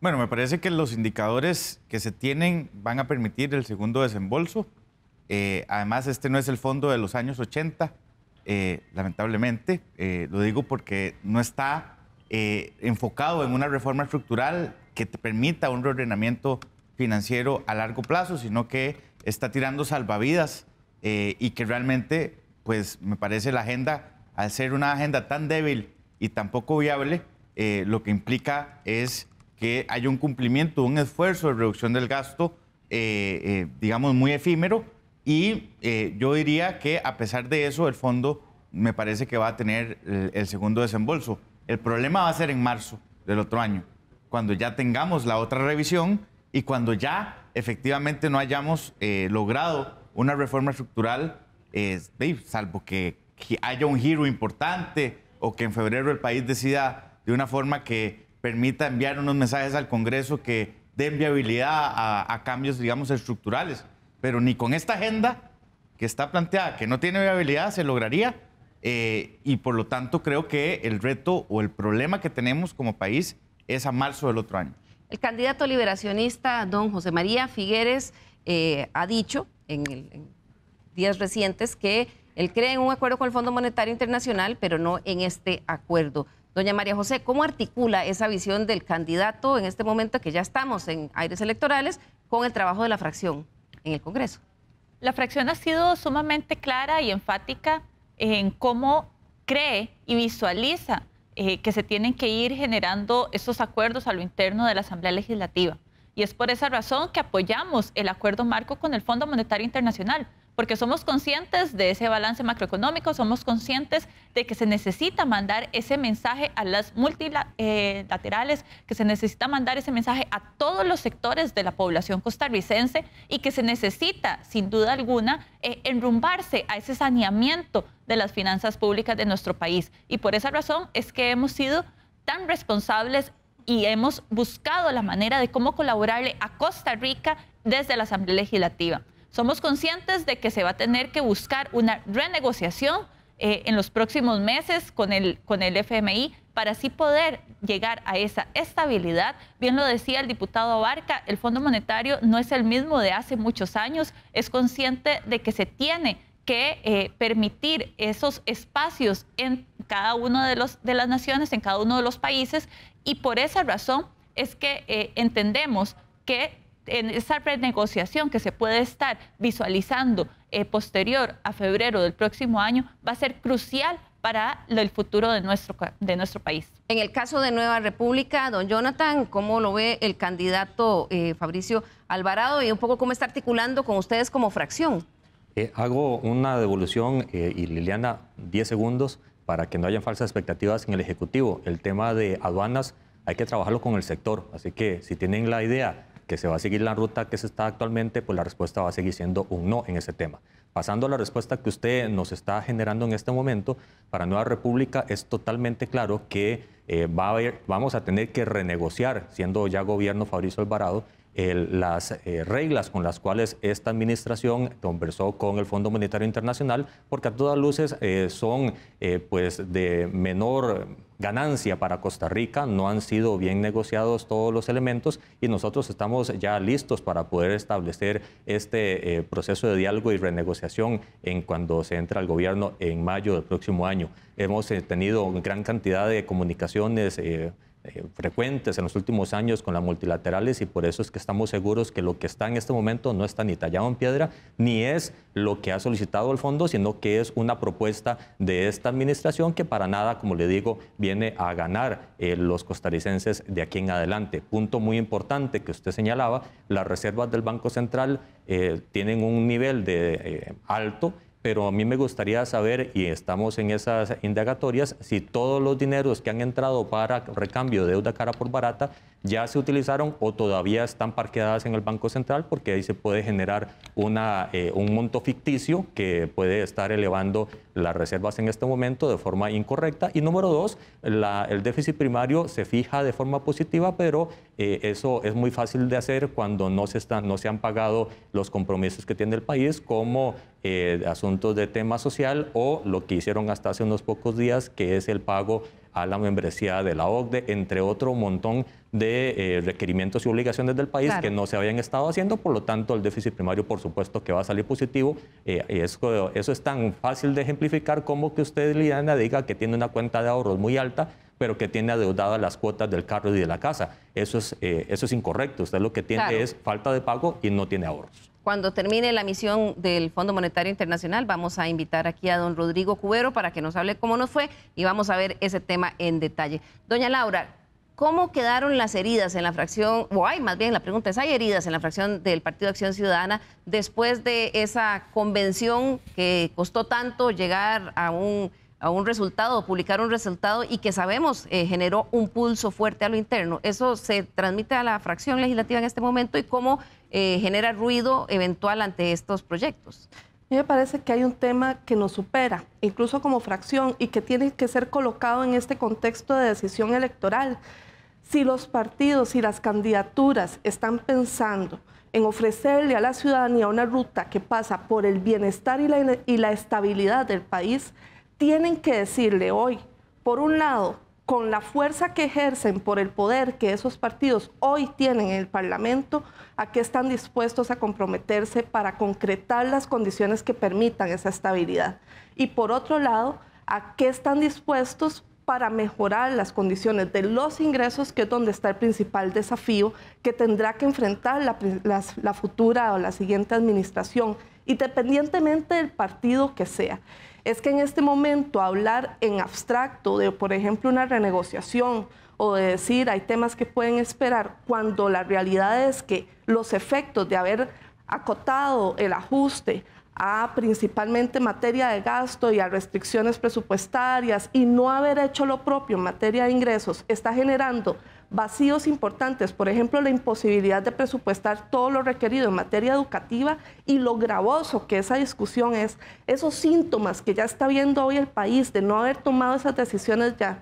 S4: Bueno, me parece que los indicadores que se tienen van a permitir el segundo desembolso. Eh, además, este no es el fondo de los años 80, eh, lamentablemente. Eh, lo digo porque no está enfocado en una reforma estructural que te permita un reordenamiento financiero a largo plazo, sino que está tirando salvavidas y que realmente, pues, me parece la agenda al ser una agenda tan débil y tan poco viable, eh, lo que implica es que hay un cumplimiento, un esfuerzo de reducción del gasto, eh, eh, digamos, muy efímero. Y yo diría que a pesar de eso, el fondo me parece que va a tener el, segundo desembolso. El problema va a ser en marzo del otro año, cuando ya tengamos la otra revisión y cuando ya efectivamente no hayamos logrado una reforma estructural, salvo que que haya un giro importante o que en febrero el país decida de una forma que permita enviar unos mensajes al Congreso que den viabilidad a, cambios, digamos, estructurales. Pero ni con esta agenda que está planteada, que no tiene viabilidad, se lograría. Eh, y por lo tanto creo que el reto o el problema que tenemos como país es a marzo del otro año.
S1: El candidato liberacionista, don José María Figueres, eh, ha dicho en, el, en días recientes que él cree en un acuerdo con el Fondo Monetario Internacional, pero no en este acuerdo. Doña María José, ¿cómo articula esa visión del candidato en este momento que ya estamos en aires electorales con el trabajo de la fracción
S3: en el Congreso? La fracción ha sido sumamente clara y enfática en cómo cree y visualiza eh, que se tienen que ir generando esos acuerdos a lo interno de la Asamblea Legislativa. Y es por esa razón que apoyamos el acuerdo marco con el Fondo Monetario Internacional, porque somos conscientes de ese balance macroeconómico, somos conscientes de que se necesita mandar ese mensaje a las multilaterales, eh, que se necesita mandar ese mensaje a todos los sectores de la población costarricense y que se necesita, sin duda alguna, eh, enrumbarse a ese saneamiento de las finanzas públicas de nuestro país. Y por esa razón es que hemos sido tan responsables y hemos buscado la manera de cómo colaborarle a Costa Rica desde la Asamblea Legislativa. Somos conscientes de que se va a tener que buscar una renegociación eh, en los próximos meses con el, con el FMI para así poder llegar a esa estabilidad. Bien lo decía el diputado Abarca, el Fondo Monetario no es el mismo de hace muchos años, es consciente de que se tiene que eh, permitir esos espacios en cada una de, los, de las naciones, en cada uno de los países, y por esa razón es que eh, entendemos que en esa renegociación que se puede estar visualizando eh, posterior a febrero del próximo año va a ser crucial para el futuro de nuestro, de nuestro país. En el caso de Nueva República,
S1: don Jonathan, ¿cómo lo ve el candidato eh, Fabricio Alvarado y un poco cómo está articulando con ustedes como fracción?
S5: Eh, hago una devolución y Liliana, 10 segundos para que no haya falsas expectativas en el Ejecutivo. El tema de aduanas hay que trabajarlo con el sector, así que si tienen la idea que se va a seguir la ruta que se está actualmente, pues la respuesta va a seguir siendo un no en ese tema. Pasando a la respuesta que usted nos está generando en este momento, para Nueva República es totalmente claro que eh, va a haber, vamos a tener que renegociar, siendo ya gobierno Fabrizio Alvarado, las eh, reglas con las cuales esta administración conversó con el Fondo Monetario Internacional, porque a todas luces eh, son pues de menor ganancia para Costa Rica, no han sido bien negociados todos los elementos y nosotros estamos ya listos para poder establecer este eh, proceso de diálogo y renegociación en cuando se entra al gobierno en mayo del próximo año. Hemos eh, tenido gran cantidad de comunicaciones. Eh, eh, frecuentes en los últimos años con las multilaterales y por eso es que estamos seguros que lo que está en este momento no está ni tallado en piedra, ni es lo que ha solicitado el fondo, sino que es una propuesta de esta administración que para nada, como le digo, viene a ganar eh, los costarricenses de aquí en adelante. Punto muy importante que usted señalaba, las reservas del Banco Central eh, tienen un nivel de alto pero a mí me gustaría saber, y estamos en esas indagatorias, si todos los dineros que han entrado para recambio de deuda cara por barata ya se utilizaron o todavía están parqueadas en el Banco Central, porque ahí se puede generar una, eh, un monto ficticio que puede estar elevando las reservas en este momento de forma incorrecta. Y número dos, el déficit primario se fija de forma positiva, pero eh, eso es muy fácil de hacer cuando no se, están, no se han pagado los compromisos que tiene el país, como eh, asuntos de tema social o lo que hicieron hasta hace unos pocos días, que es el pago a la membresía de la OCDE, entre otro montón de eh, requerimientos y obligaciones del país que no se habían estado haciendo, por lo tanto el déficit primario por supuesto que va a salir positivo. Eh, eso, es tan fácil de ejemplificar como que usted, Liliana, diga que tiene una cuenta de ahorros muy alta pero que tiene adeudadas las cuotas del carro y de la casa. Eso es, eh, eso es incorrecto. Usted lo que tiene es falta de pago y no tiene ahorros.
S1: Cuando termine la misión del Fondo Monetario Internacional, vamos a invitar aquí a don Rodrigo Cubero para que nos hable cómo nos fue y vamos a ver ese tema en detalle. Doña Laura, ¿cómo quedaron las heridas en la fracción, o hay más bien la pregunta es, ¿hay heridas en la fracción del Partido Acción Ciudadana después de esa convención que costó tanto llegar a un a un resultado, publicar un resultado y que sabemos eh, generó un pulso fuerte a lo interno. Eso se transmite a la fracción legislativa en este momento y cómo eh, genera ruido
S2: eventual ante estos proyectos. A mí me parece que hay un tema que nos supera, incluso como fracción, y que tiene que ser colocado en este contexto de decisión electoral. Si los partidos y las candidaturas están pensando en ofrecerle a la ciudadanía una ruta que pasa por el bienestar y la, y la estabilidad del país, tienen que decirle hoy, por un lado, con la fuerza que ejercen por el poder que esos partidos hoy tienen en el Parlamento, a qué están dispuestos a comprometerse para concretar las condiciones que permitan esa estabilidad. Y por otro lado, a qué están dispuestos para mejorar las condiciones de los ingresos, que es donde está el principal desafío que tendrá que enfrentar la, futura o la siguiente administración, independientemente del partido que sea es que en este momento hablar en abstracto de, por ejemplo, una renegociación o de decir hay temas que pueden esperar, cuando la realidad es que los efectos de haber acotado el ajuste a principalmente materia de gasto y a restricciones presupuestarias y no haber hecho lo propio en materia de ingresos está generando vacíos importantes, por ejemplo, la imposibilidad de presupuestar todo lo requerido en materia educativa y lo gravoso que esa discusión es, esos síntomas que ya está viendo hoy el país de no haber tomado esas decisiones ya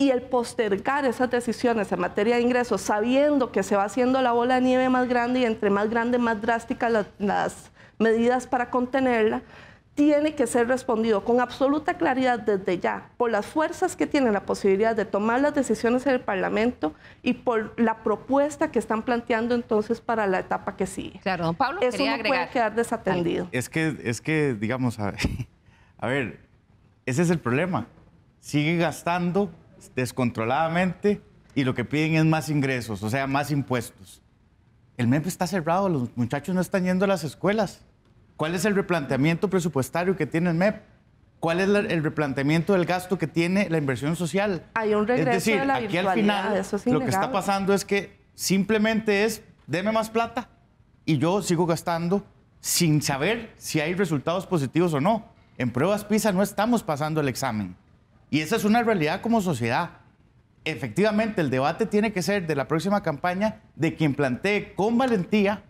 S2: y el postergar esas decisiones en materia de ingresos, sabiendo que se va haciendo la bola de nieve más grande y entre más grande, más drástica las, las medidas para contenerla, tiene que ser respondido con absoluta claridad desde ya por las fuerzas que tienen la posibilidad de tomar las decisiones en el Parlamento y por la propuesta que están planteando entonces para la etapa que sigue. Claro, don Pablo, eso no puede quedar desatendido.
S4: Es que, es que digamos, a ver, *laughs* a ver, ese es el problema. Sigue gastando descontroladamente y lo que piden es más ingresos, o sea, más impuestos. El MEP está cerrado, los muchachos no están yendo a las escuelas. ¿Cuál es el replanteamiento presupuestario que tiene el MEP? ¿Cuál es el replanteamiento del gasto que tiene la inversión social? Hay un es decir, aquí al final lo que está pasando es que simplemente es deme más plata y yo sigo gastando sin saber si hay resultados positivos o no. En pruebas PISA no estamos pasando el examen. Y esa es una realidad como sociedad. Efectivamente, el debate tiene que ser de la próxima campaña de quien plantee con valentía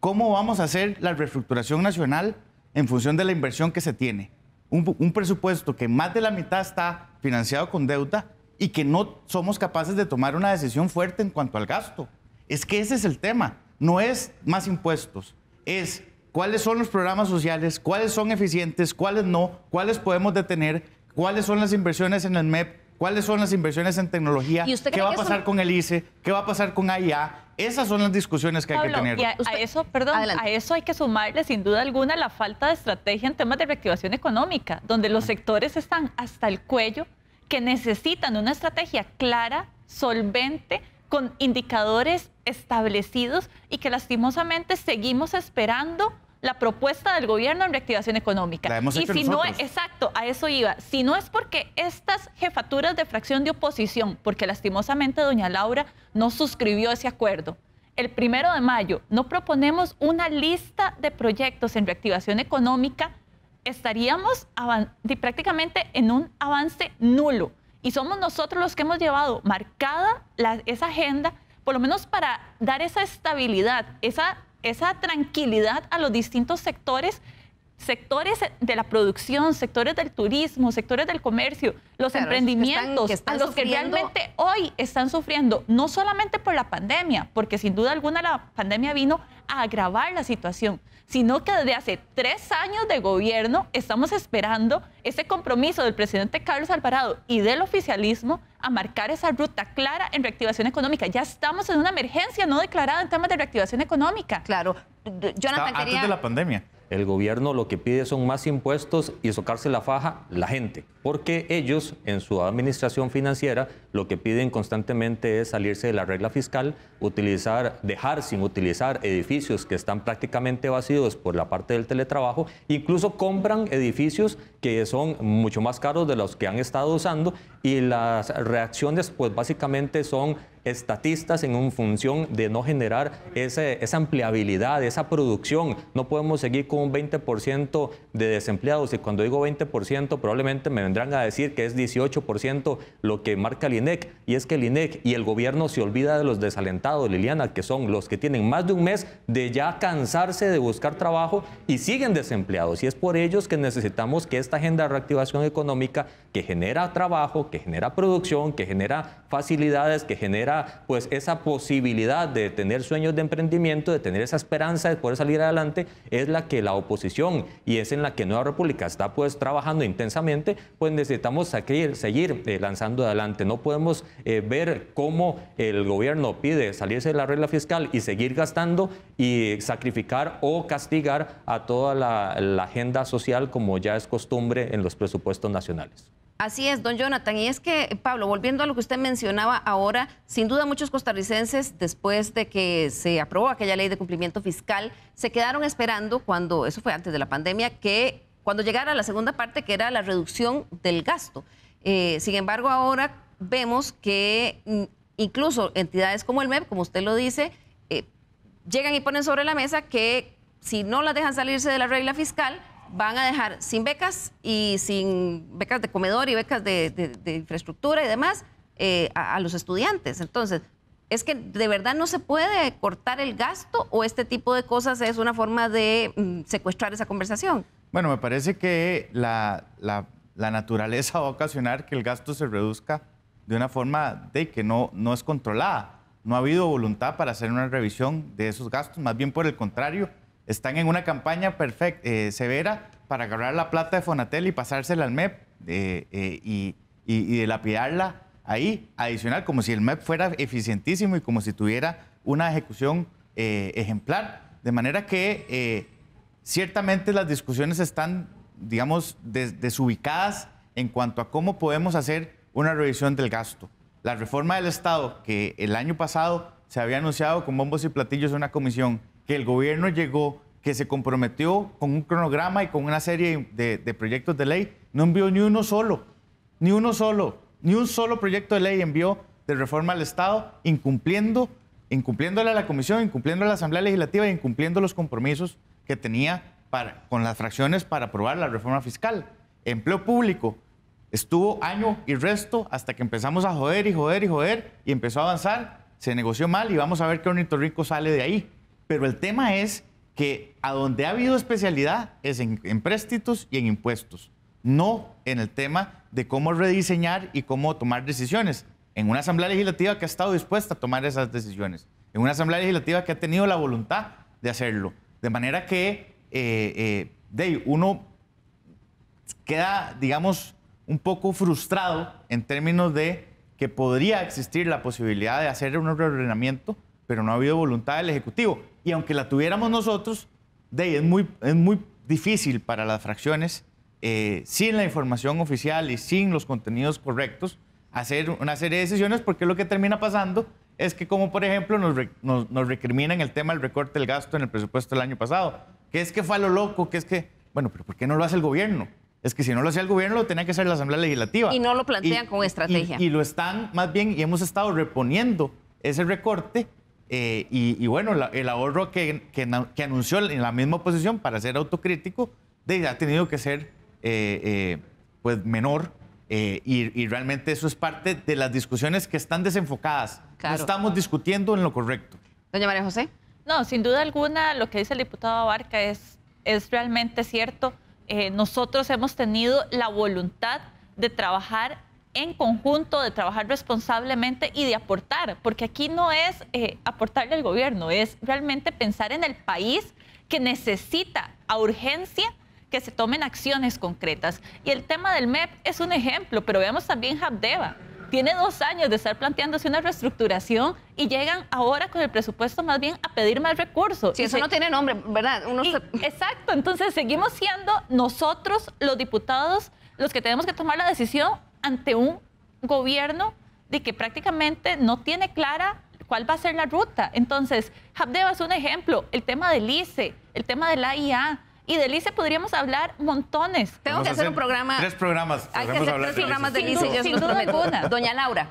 S4: ¿Cómo vamos a hacer la reestructuración nacional en función de la inversión que se tiene? Un, presupuesto que más de la mitad está financiado con deuda y que no somos capaces de tomar una decisión fuerte en cuanto al gasto. Es que ese es el tema. No es más impuestos, es cuáles son los programas sociales, cuáles son eficientes, cuáles no, cuáles podemos detener, cuáles son las inversiones en el MEP, cuáles son las inversiones en tecnología, e, qué va a pasar con el ICE, qué va a pasar con AIA, esas son las discusiones que hay que tener. a,
S3: eso, perdón, a eso hay que sumarle sin duda alguna la falta de estrategia en temas de reactivación económica, donde los sectores están hasta el cuello que necesitan una estrategia clara, solvente, con indicadores establecidos y que lastimosamente seguimos esperando la propuesta del gobierno en reactivación económica. si nosotros. no, exacto, a eso iba. Si no es porque estas jefaturas de fracción de oposición, porque lastimosamente doña Laura no suscribió ese acuerdo, el primero de mayo no proponemos una lista de proyectos en reactivación económica, estaríamos prácticamente en un avance nulo. Y somos nosotros los que hemos llevado marcada esa agenda, por lo menos para dar esa estabilidad, esa esa tranquilidad a los distintos sectores sectores de la producción, sectores del turismo, sectores del comercio, los emprendimientos, a los que realmente hoy están sufriendo, no solamente por la pandemia, porque sin duda alguna la pandemia vino a agravar la situación, sino que desde hace tres años de gobierno estamos esperando ese compromiso del presidente Carlos Alvarado y del oficialismo a marcar esa ruta clara en reactivación económica. Ya estamos en una emergencia no declarada en temas de reactivación económica. Claro. Jonathan,
S5: quería... de la pandemia el gobierno lo que pide son más impuestos y socarse la faja la gente, porque ellos en su administración financiera lo que piden constantemente es salirse de la regla fiscal, utilizar, dejar sin utilizar edificios que están prácticamente vacíos por la parte del teletrabajo, incluso compran edificios que son mucho más caros de los que han estado usando y las reacciones pues básicamente son estatistas en un función de no generar esa ampliabilidad, esa producción. No podemos seguir con un 20% de desempleados y cuando digo 20% probablemente me vendrán a decir que es 18% lo que marca el INEC y es que el INEC y el gobierno se olvida de los desalentados, Liliana, que son los que tienen más de un mes de ya cansarse de buscar trabajo y siguen desempleados y es por ellos que necesitamos que esta agenda de reactivación económica que genera trabajo, que genera producción, que genera facilidades, que genera pues esa posibilidad de tener sueños de emprendimiento, de tener esa esperanza de poder salir adelante, es la que la oposición y es en la que Nueva República está pues trabajando intensamente, pues necesitamos seguir, eh, lanzando adelante. No podemos eh, ver cómo el gobierno pide salirse de la regla fiscal y seguir gastando y sacrificar o castigar a toda la, la agenda social como ya es costumbre en los presupuestos nacionales.
S1: Así es, don Jonathan. Y es que, Pablo, volviendo a lo que usted mencionaba ahora, sin duda muchos costarricenses, después de que se aprobó aquella ley de cumplimiento fiscal, se quedaron esperando cuando, eso fue antes de la pandemia, que cuando llegara la segunda parte, que era la reducción del gasto. Eh, sin embargo, ahora vemos que mm, incluso entidades como el MEP, como usted lo dice, eh, llegan y ponen sobre la mesa que si no la dejan salirse de la regla fiscal, van a dejar sin becas y sin becas de comedor y becas de, infraestructura y demás eh, a, los estudiantes. Entonces, es que de verdad no se puede cortar el gasto o este tipo de cosas es una forma de mm, secuestrar esa conversación.
S4: Bueno, me parece que la, la, la, naturaleza *laughs* va a ocasionar que el gasto se reduzca de una forma de que no, no es controlada. No ha habido voluntad para hacer una revisión de esos gastos, más bien por el contrario, están en una campaña eh, severa para agarrar la plata de Fonatel y pasársela al MEP eh, eh, y, y, y, ahí, adicional, como si el MEP fuera eficientísimo y como si tuviera una ejecución ejemplar. De manera que ciertamente las discusiones están, digamos, desubicadas en cuanto a cómo podemos hacer una revisión del gasto. La reforma del Estado, que el año pasado se había anunciado con bombos y platillos una comisión que el gobierno llegó, que se comprometió con un cronograma y con una serie de, proyectos de ley, no envió ni uno solo, ni uno solo, ni un solo proyecto de ley envió de reforma al Estado, incumpliendo, incumpliéndole a la Comisión, incumpliendo a la Asamblea Legislativa y incumpliendo los compromisos que tenía con las fracciones para aprobar la reforma fiscal. Empleo público, Estuvo año y resto hasta que empezamos a joder y joder y joder y empezó a avanzar. Se negoció mal y vamos a ver qué que Rico sale de ahí. Pero el tema es que a donde ha habido especialidad es en, préstitos y en impuestos, no en el tema de cómo rediseñar y cómo tomar decisiones. En una asamblea legislativa que ha estado dispuesta a tomar esas decisiones, en una asamblea legislativa que ha tenido la voluntad de hacerlo. De manera que eh, eh, uno queda, digamos, un poco frustrado en términos de que podría existir la posibilidad de hacer un reordenamiento, pero no ha habido voluntad del Ejecutivo. Y aunque la tuviéramos nosotros, de, es, muy, es muy difícil para las fracciones, eh, sin la información oficial y sin los contenidos correctos, hacer una serie de decisiones, porque lo que termina pasando es que, como por ejemplo, nos, nos, recriminan el tema del recorte del gasto en el presupuesto del año pasado, que es que fue lo loco, que es que, bueno, pero ¿por qué no lo hace el gobierno? Es que si no lo hacía el gobierno, lo tenía que hacer la Asamblea Legislativa. Y no lo plantean con estrategia. y, lo están, más bien, y hemos estado reponiendo ese recorte eh, y, bueno, el ahorro que, anunció en la misma oposición para ser autocrítico ha tenido que ser eh, eh, pues menor. Y, realmente eso es parte de las discusiones que están desenfocadas. No estamos discutiendo en lo correcto.
S3: Doña María José. No, sin duda alguna lo que dice el diputado Abarca es, es realmente cierto. nosotros hemos tenido la voluntad de trabajar en conjunto, de trabajar responsablemente y de aportar, porque aquí no es eh, aportarle al gobierno, es realmente pensar en el país que necesita a urgencia que se tomen acciones concretas. Y el tema del MEP es un ejemplo, pero veamos también Habdeba. Tiene dos años de estar planteándose una reestructuración y llegan ahora con el presupuesto más bien a pedir más recursos. Si y eso no tiene nombre, ¿verdad? Exacto, entonces seguimos siendo nosotros los diputados los que tenemos que tomar la decisión ante un gobierno de que prácticamente no tiene clara cuál va a ser la ruta. Entonces, Habdeba es un ejemplo, el tema del ICE, el tema de la IA. Y del ICE podríamos hablar montones. Tengo que hacer un programa. Tres
S4: programas. Hay que hacer tres e. programas del ICE. Sin, e, sin duda alguna.
S3: Doña Laura.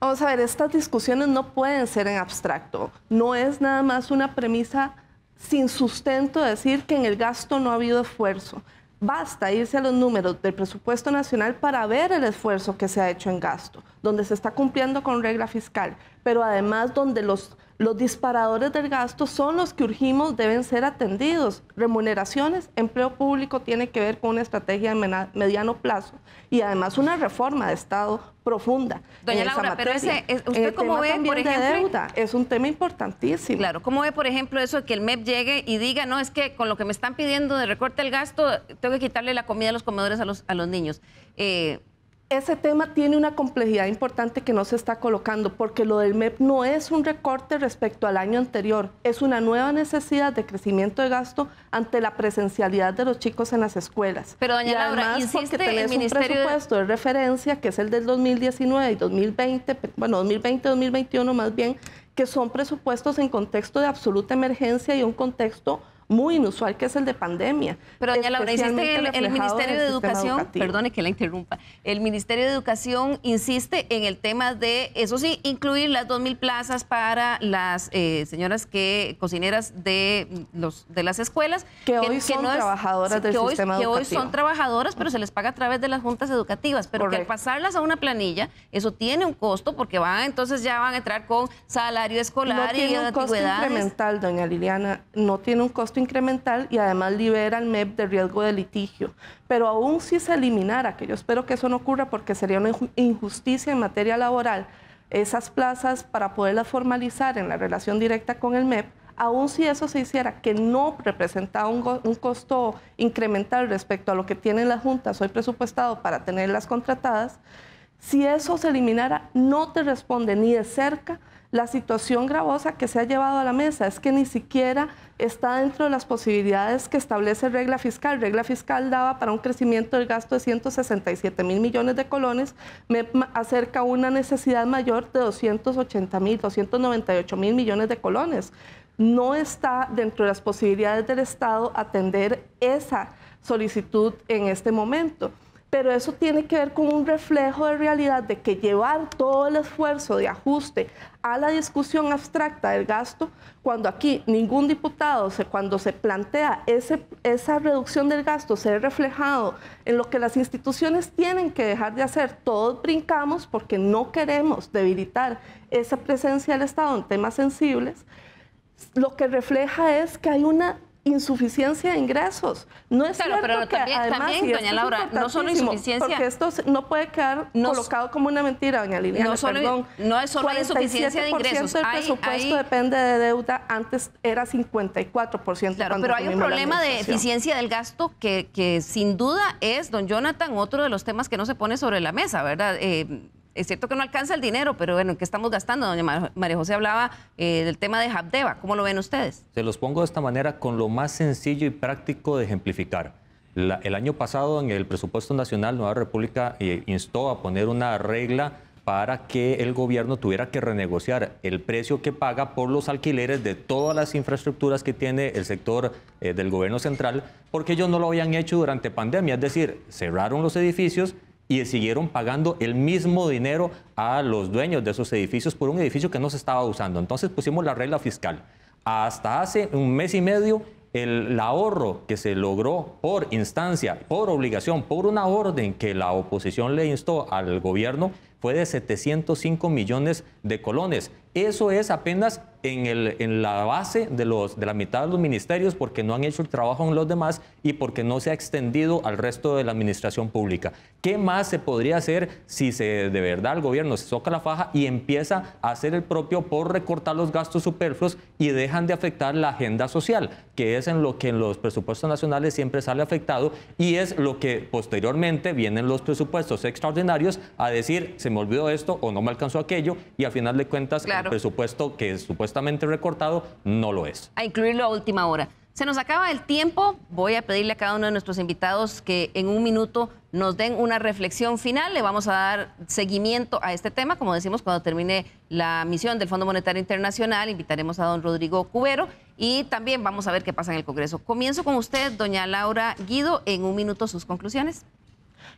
S2: Vamos a ver, estas discusiones no pueden ser en abstracto. No es nada más una premisa sin sustento decir que en el gasto no ha habido esfuerzo. Basta irse a los números del presupuesto nacional para ver el esfuerzo que se ha hecho en gasto, donde se está cumpliendo con regla fiscal, pero además donde los los disparadores del gasto son los que urgimos deben ser atendidos. Remuneraciones, empleo público tiene que ver con una estrategia de mediano plazo y además una reforma de Estado profunda. Doña Laura, pero ese, usted cómo ve, por ejemplo, de deuda, es un tema importantísimo. Claro,
S1: ¿cómo ve, por ejemplo, eso de que el MEP llegue y diga, no, es que con lo que me están pidiendo de recorte del gasto, tengo que quitarle la comida a los comedores a los, a los niños?
S2: Eh, ese tema tiene una complejidad importante que no se está colocando, porque lo del MEP no es un recorte respecto al año anterior, es una nueva necesidad de crecimiento de gasto ante la presencialidad de los chicos en las escuelas. Pero doña Laura, insiste, porque tenés un presupuesto de... de referencia, que es el del 2019 y 2020, bueno, 2020-2021 más bien, que son presupuestos en contexto de absoluta emergencia y un contexto muy inusual que es el de pandemia. Pero doña Laura, insiste el, Ministerio de Educación, perdone que la interrumpa,
S1: el Ministerio de Educación insiste en el tema de, eso sí, incluir las dos 2.000 plazas para las eh, señoras que cocineras de, mm, los, de las escuelas. Que hoy son trabajadoras del sistema educativo. Que hoy son trabajadoras, pero se les paga a través de las juntas educativas. Pero que al pasarlas a una planilla, eso tiene un costo porque van, entonces ya van a entrar con salario escolar no y tiene un costo incremental,
S2: doña Liliana, no tiene un costo incremental y además libera al MEP de riesgo de litigio. Pero aún si se eliminara, que yo espero que eso no ocurra porque sería una injusticia en materia laboral, esas plazas para poderlas formalizar en la relación directa con el MEP, aún si eso se hiciera, que no representaba un, costo incremental respecto a lo que tiene la Junta, hoy presupuestado para tenerlas contratadas, si eso se eliminara, no te responde ni de cerca la situación gravosa que se ha llevado a la mesa es que ni siquiera está dentro de las posibilidades que establece regla fiscal. Regla fiscal daba para un crecimiento del gasto de 167 mil millones de colones, me acerca una necesidad mayor de 280 mil, 298 mil millones de colones. No está dentro de las posibilidades del Estado atender esa solicitud en este momento pero eso tiene que ver con un reflejo de realidad de que llevar todo el esfuerzo de ajuste a la discusión abstracta del gasto, cuando aquí ningún diputado, se, cuando se plantea ese, esa reducción del gasto, se reflejado en lo que las instituciones tienen que dejar de hacer, todos brincamos porque no queremos debilitar esa presencia del Estado en temas sensibles, lo que refleja es que hay una insuficiencia de ingresos. No es claro, que, también, además, también doña Laura, no solo insuficiencia. Porque esto no puede quedar colocado como una mentira, doña Liliana, no solo, perdón. No es solo insuficiencia de ingresos. el presupuesto depende de deuda, antes era 54%. Claro, pero hay
S1: un problema de eficiencia del gasto que, que sin duda es, don Jonathan, otro de los temas que no se pone sobre la mesa, ¿verdad? Eh, es cierto que no alcanza el dinero, pero bueno, ¿en qué estamos gastando? Doña María José hablaba eh, del tema de Habdeba. ¿Cómo lo ven ustedes?
S5: Se los pongo de esta manera con lo más sencillo y práctico de ejemplificar. el año pasado en el presupuesto nacional Nueva República eh, instó a poner una regla para que el gobierno tuviera que renegociar el precio que paga por los alquileres de todas las infraestructuras que tiene el sector eh, del gobierno central, porque ellos no lo habían hecho durante pandemia, es decir, cerraron los edificios y siguieron pagando el mismo dinero a los dueños de esos edificios por un edificio que no se estaba usando. Entonces pusimos la regla fiscal. Hasta hace un mes y medio, el, ahorro que se logró por instancia, por obligación, por una orden que la oposición le instó al gobierno fue de 705 millones de colones. Eso es apenas en, el, en la base de, los, de la mitad de los ministerios porque no han hecho el trabajo en los demás y porque no se ha extendido al resto de la administración pública. ¿Qué más se podría hacer si de verdad el gobierno se toca la faja y empieza a hacer el propio por recortar los gastos superfluos y dejan de afectar la agenda social, que es en lo que en los presupuestos nacionales siempre sale afectado y es lo que posteriormente vienen los presupuestos extraordinarios a decir se me olvidó esto o no me alcanzó aquello y al final de cuentas presupuesto que supuestamente recortado no lo es.
S1: A incluirlo a última hora. Se nos acaba el tiempo. Voy a pedirle a cada uno de nuestros invitados que en un minuto nos den una reflexión final. Le vamos a dar seguimiento a este tema. Como decimos, cuando termine la misión del Fondo Monetario Internacional, invitaremos a don Rodrigo Cubero y también vamos a ver qué pasa en el Congreso. Comienzo con usted, doña Laura Guido, en un minuto sus conclusiones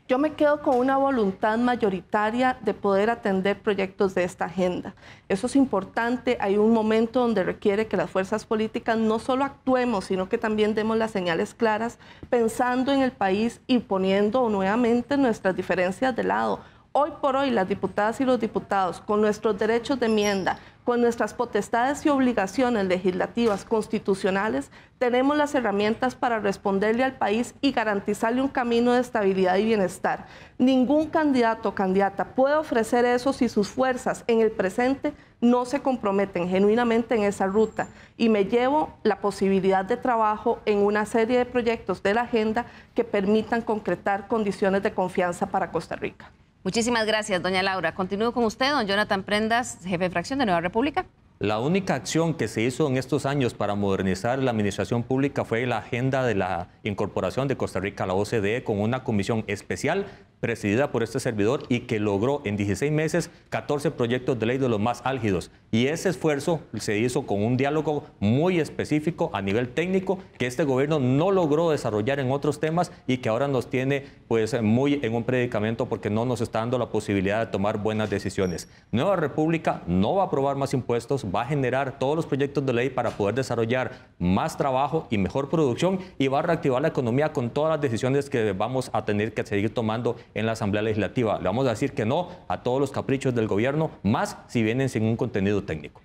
S2: yo me quedo con una voluntad mayoritaria de poder atender proyectos de esta agenda. Eso es importante, hay un momento donde requiere que las fuerzas políticas no solo actuemos, sino que también demos las señales claras pensando en el país y poniendo nuevamente nuestras diferencias de lado. Hoy por hoy las diputadas y los diputados, con nuestros derechos de enmienda, con nuestras potestades y obligaciones legislativas constitucionales, tenemos las herramientas para responderle al país y garantizarle un camino de estabilidad y bienestar. Ningún candidato o candidata puede ofrecer eso si sus fuerzas en el presente no se comprometen genuinamente en esa ruta. Y me llevo la posibilidad de trabajo en una serie de proyectos de la agenda que permitan concretar condiciones de confianza para
S5: Costa Rica.
S1: Muchísimas gracias, doña Laura. Continúo con usted, don Jonathan Prendas, jefe de fracción de Nueva República.
S5: La única acción que se hizo en estos años para modernizar la administración pública fue la agenda de la incorporación de Costa Rica a la OCDE con una comisión especial presidida por este servidor y que logró en 16 meses 14 proyectos de ley de los más álgidos. Y ese esfuerzo se hizo con un diálogo muy específico a nivel técnico que este gobierno no logró desarrollar en otros temas y que ahora nos tiene pues muy en un predicamento porque no nos está dando la posibilidad de tomar buenas decisiones. Nueva República no va a aprobar más impuestos, va a generar todos los proyectos de ley para poder desarrollar más trabajo y mejor producción y va a reactivar la economía con todas las decisiones que vamos a tener que seguir tomando en la Asamblea Legislativa. Le vamos a decir que no a todos los caprichos del gobierno, más si vienen sin un contenido técnico.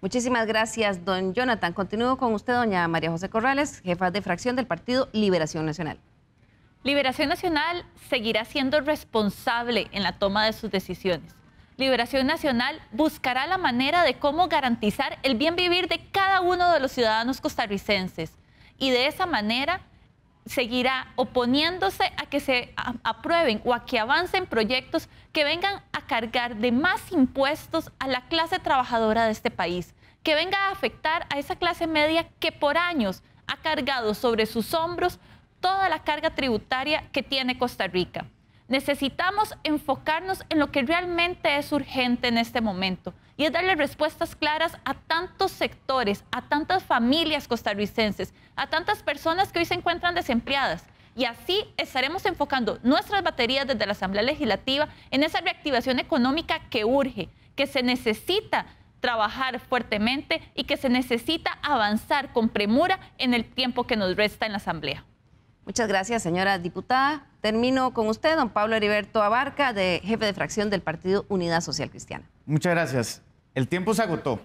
S1: Muchísimas gracias, don Jonathan. Continúo con usted, doña María José Corrales, jefa de fracción del Partido Liberación Nacional.
S3: Liberación Nacional seguirá siendo responsable en la toma de sus decisiones. Liberación Nacional buscará la manera de cómo garantizar el bien vivir de cada uno de los ciudadanos costarricenses y de esa manera seguirá oponiéndose a que se aprueben o a que avancen proyectos que vengan a cargar de más impuestos a la clase trabajadora de este país, que venga a afectar a esa clase media que por años ha cargado sobre sus hombros toda la carga tributaria que tiene Costa Rica. Necesitamos enfocarnos en lo que realmente es urgente en este momento y es darle respuestas claras a tantos sectores, a tantas familias costarricenses, a tantas personas que hoy se encuentran desempleadas. Y así estaremos enfocando nuestras baterías desde la Asamblea Legislativa en esa reactivación económica que urge, que se necesita trabajar fuertemente y que se necesita avanzar con premura en el tiempo que nos resta en la Asamblea.
S1: Muchas gracias, señora diputada. Termino con usted, don Pablo Heriberto Abarca, de jefe de fracción del Partido Unidad Social Cristiana.
S4: Muchas gracias. El tiempo se agotó.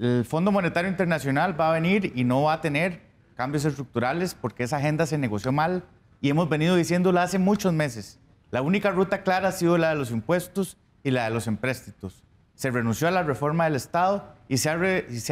S4: El Fondo Monetario Internacional va a venir y no va a tener cambios estructurales porque esa agenda se negoció mal y hemos venido diciéndolo hace muchos meses. La única ruta clara ha sido la de los impuestos y la de los empréstitos. Se renunció a la reforma del Estado y se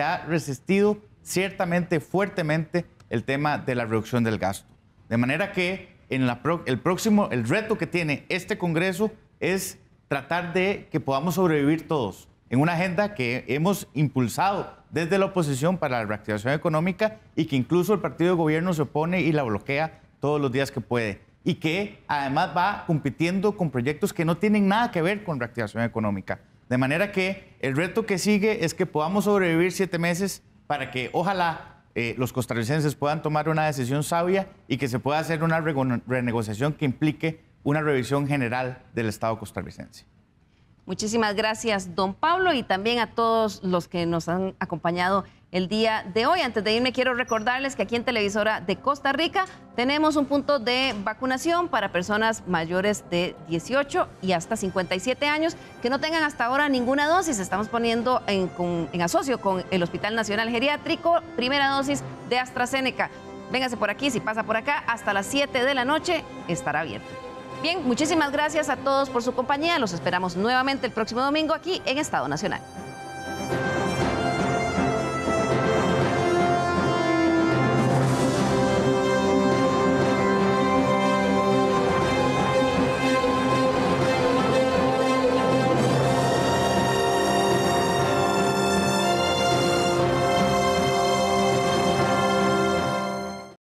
S4: ha resistido ciertamente, fuertemente, el tema de la reducción del gasto. De manera que en el próximo, el reto que tiene este Congreso es tratar de que podamos sobrevivir todos en una agenda que hemos impulsado desde la oposición para la reactivación económica y que incluso el partido de gobierno se opone y la bloquea todos los días que puede. Y que además va compitiendo con proyectos que no tienen nada que ver con reactivación económica. De manera que el reto que sigue es que podamos sobrevivir siete meses para que ojalá eh, los costarricenses puedan tomar una decisión sabia y que se pueda hacer una renegociación que implique una revisión general del Estado costarricense.
S1: Muchísimas gracias, don Pablo, y también a todos los que nos han acompañado el día de hoy. Antes de irme, quiero recordarles que aquí en Televisora de Costa Rica tenemos un punto de vacunación para personas mayores de 18 y hasta 57 años que no tengan hasta ahora ninguna dosis. Estamos poniendo en, asocio con el Hospital Nacional Geriátrico, primera dosis de AstraZeneca. Véngase por aquí, si pasa por acá, hasta las 7 de la noche estará abierto. Bien, muchísimas gracias a todos por su compañía. Los esperamos nuevamente el próximo domingo aquí en Estado Nacional.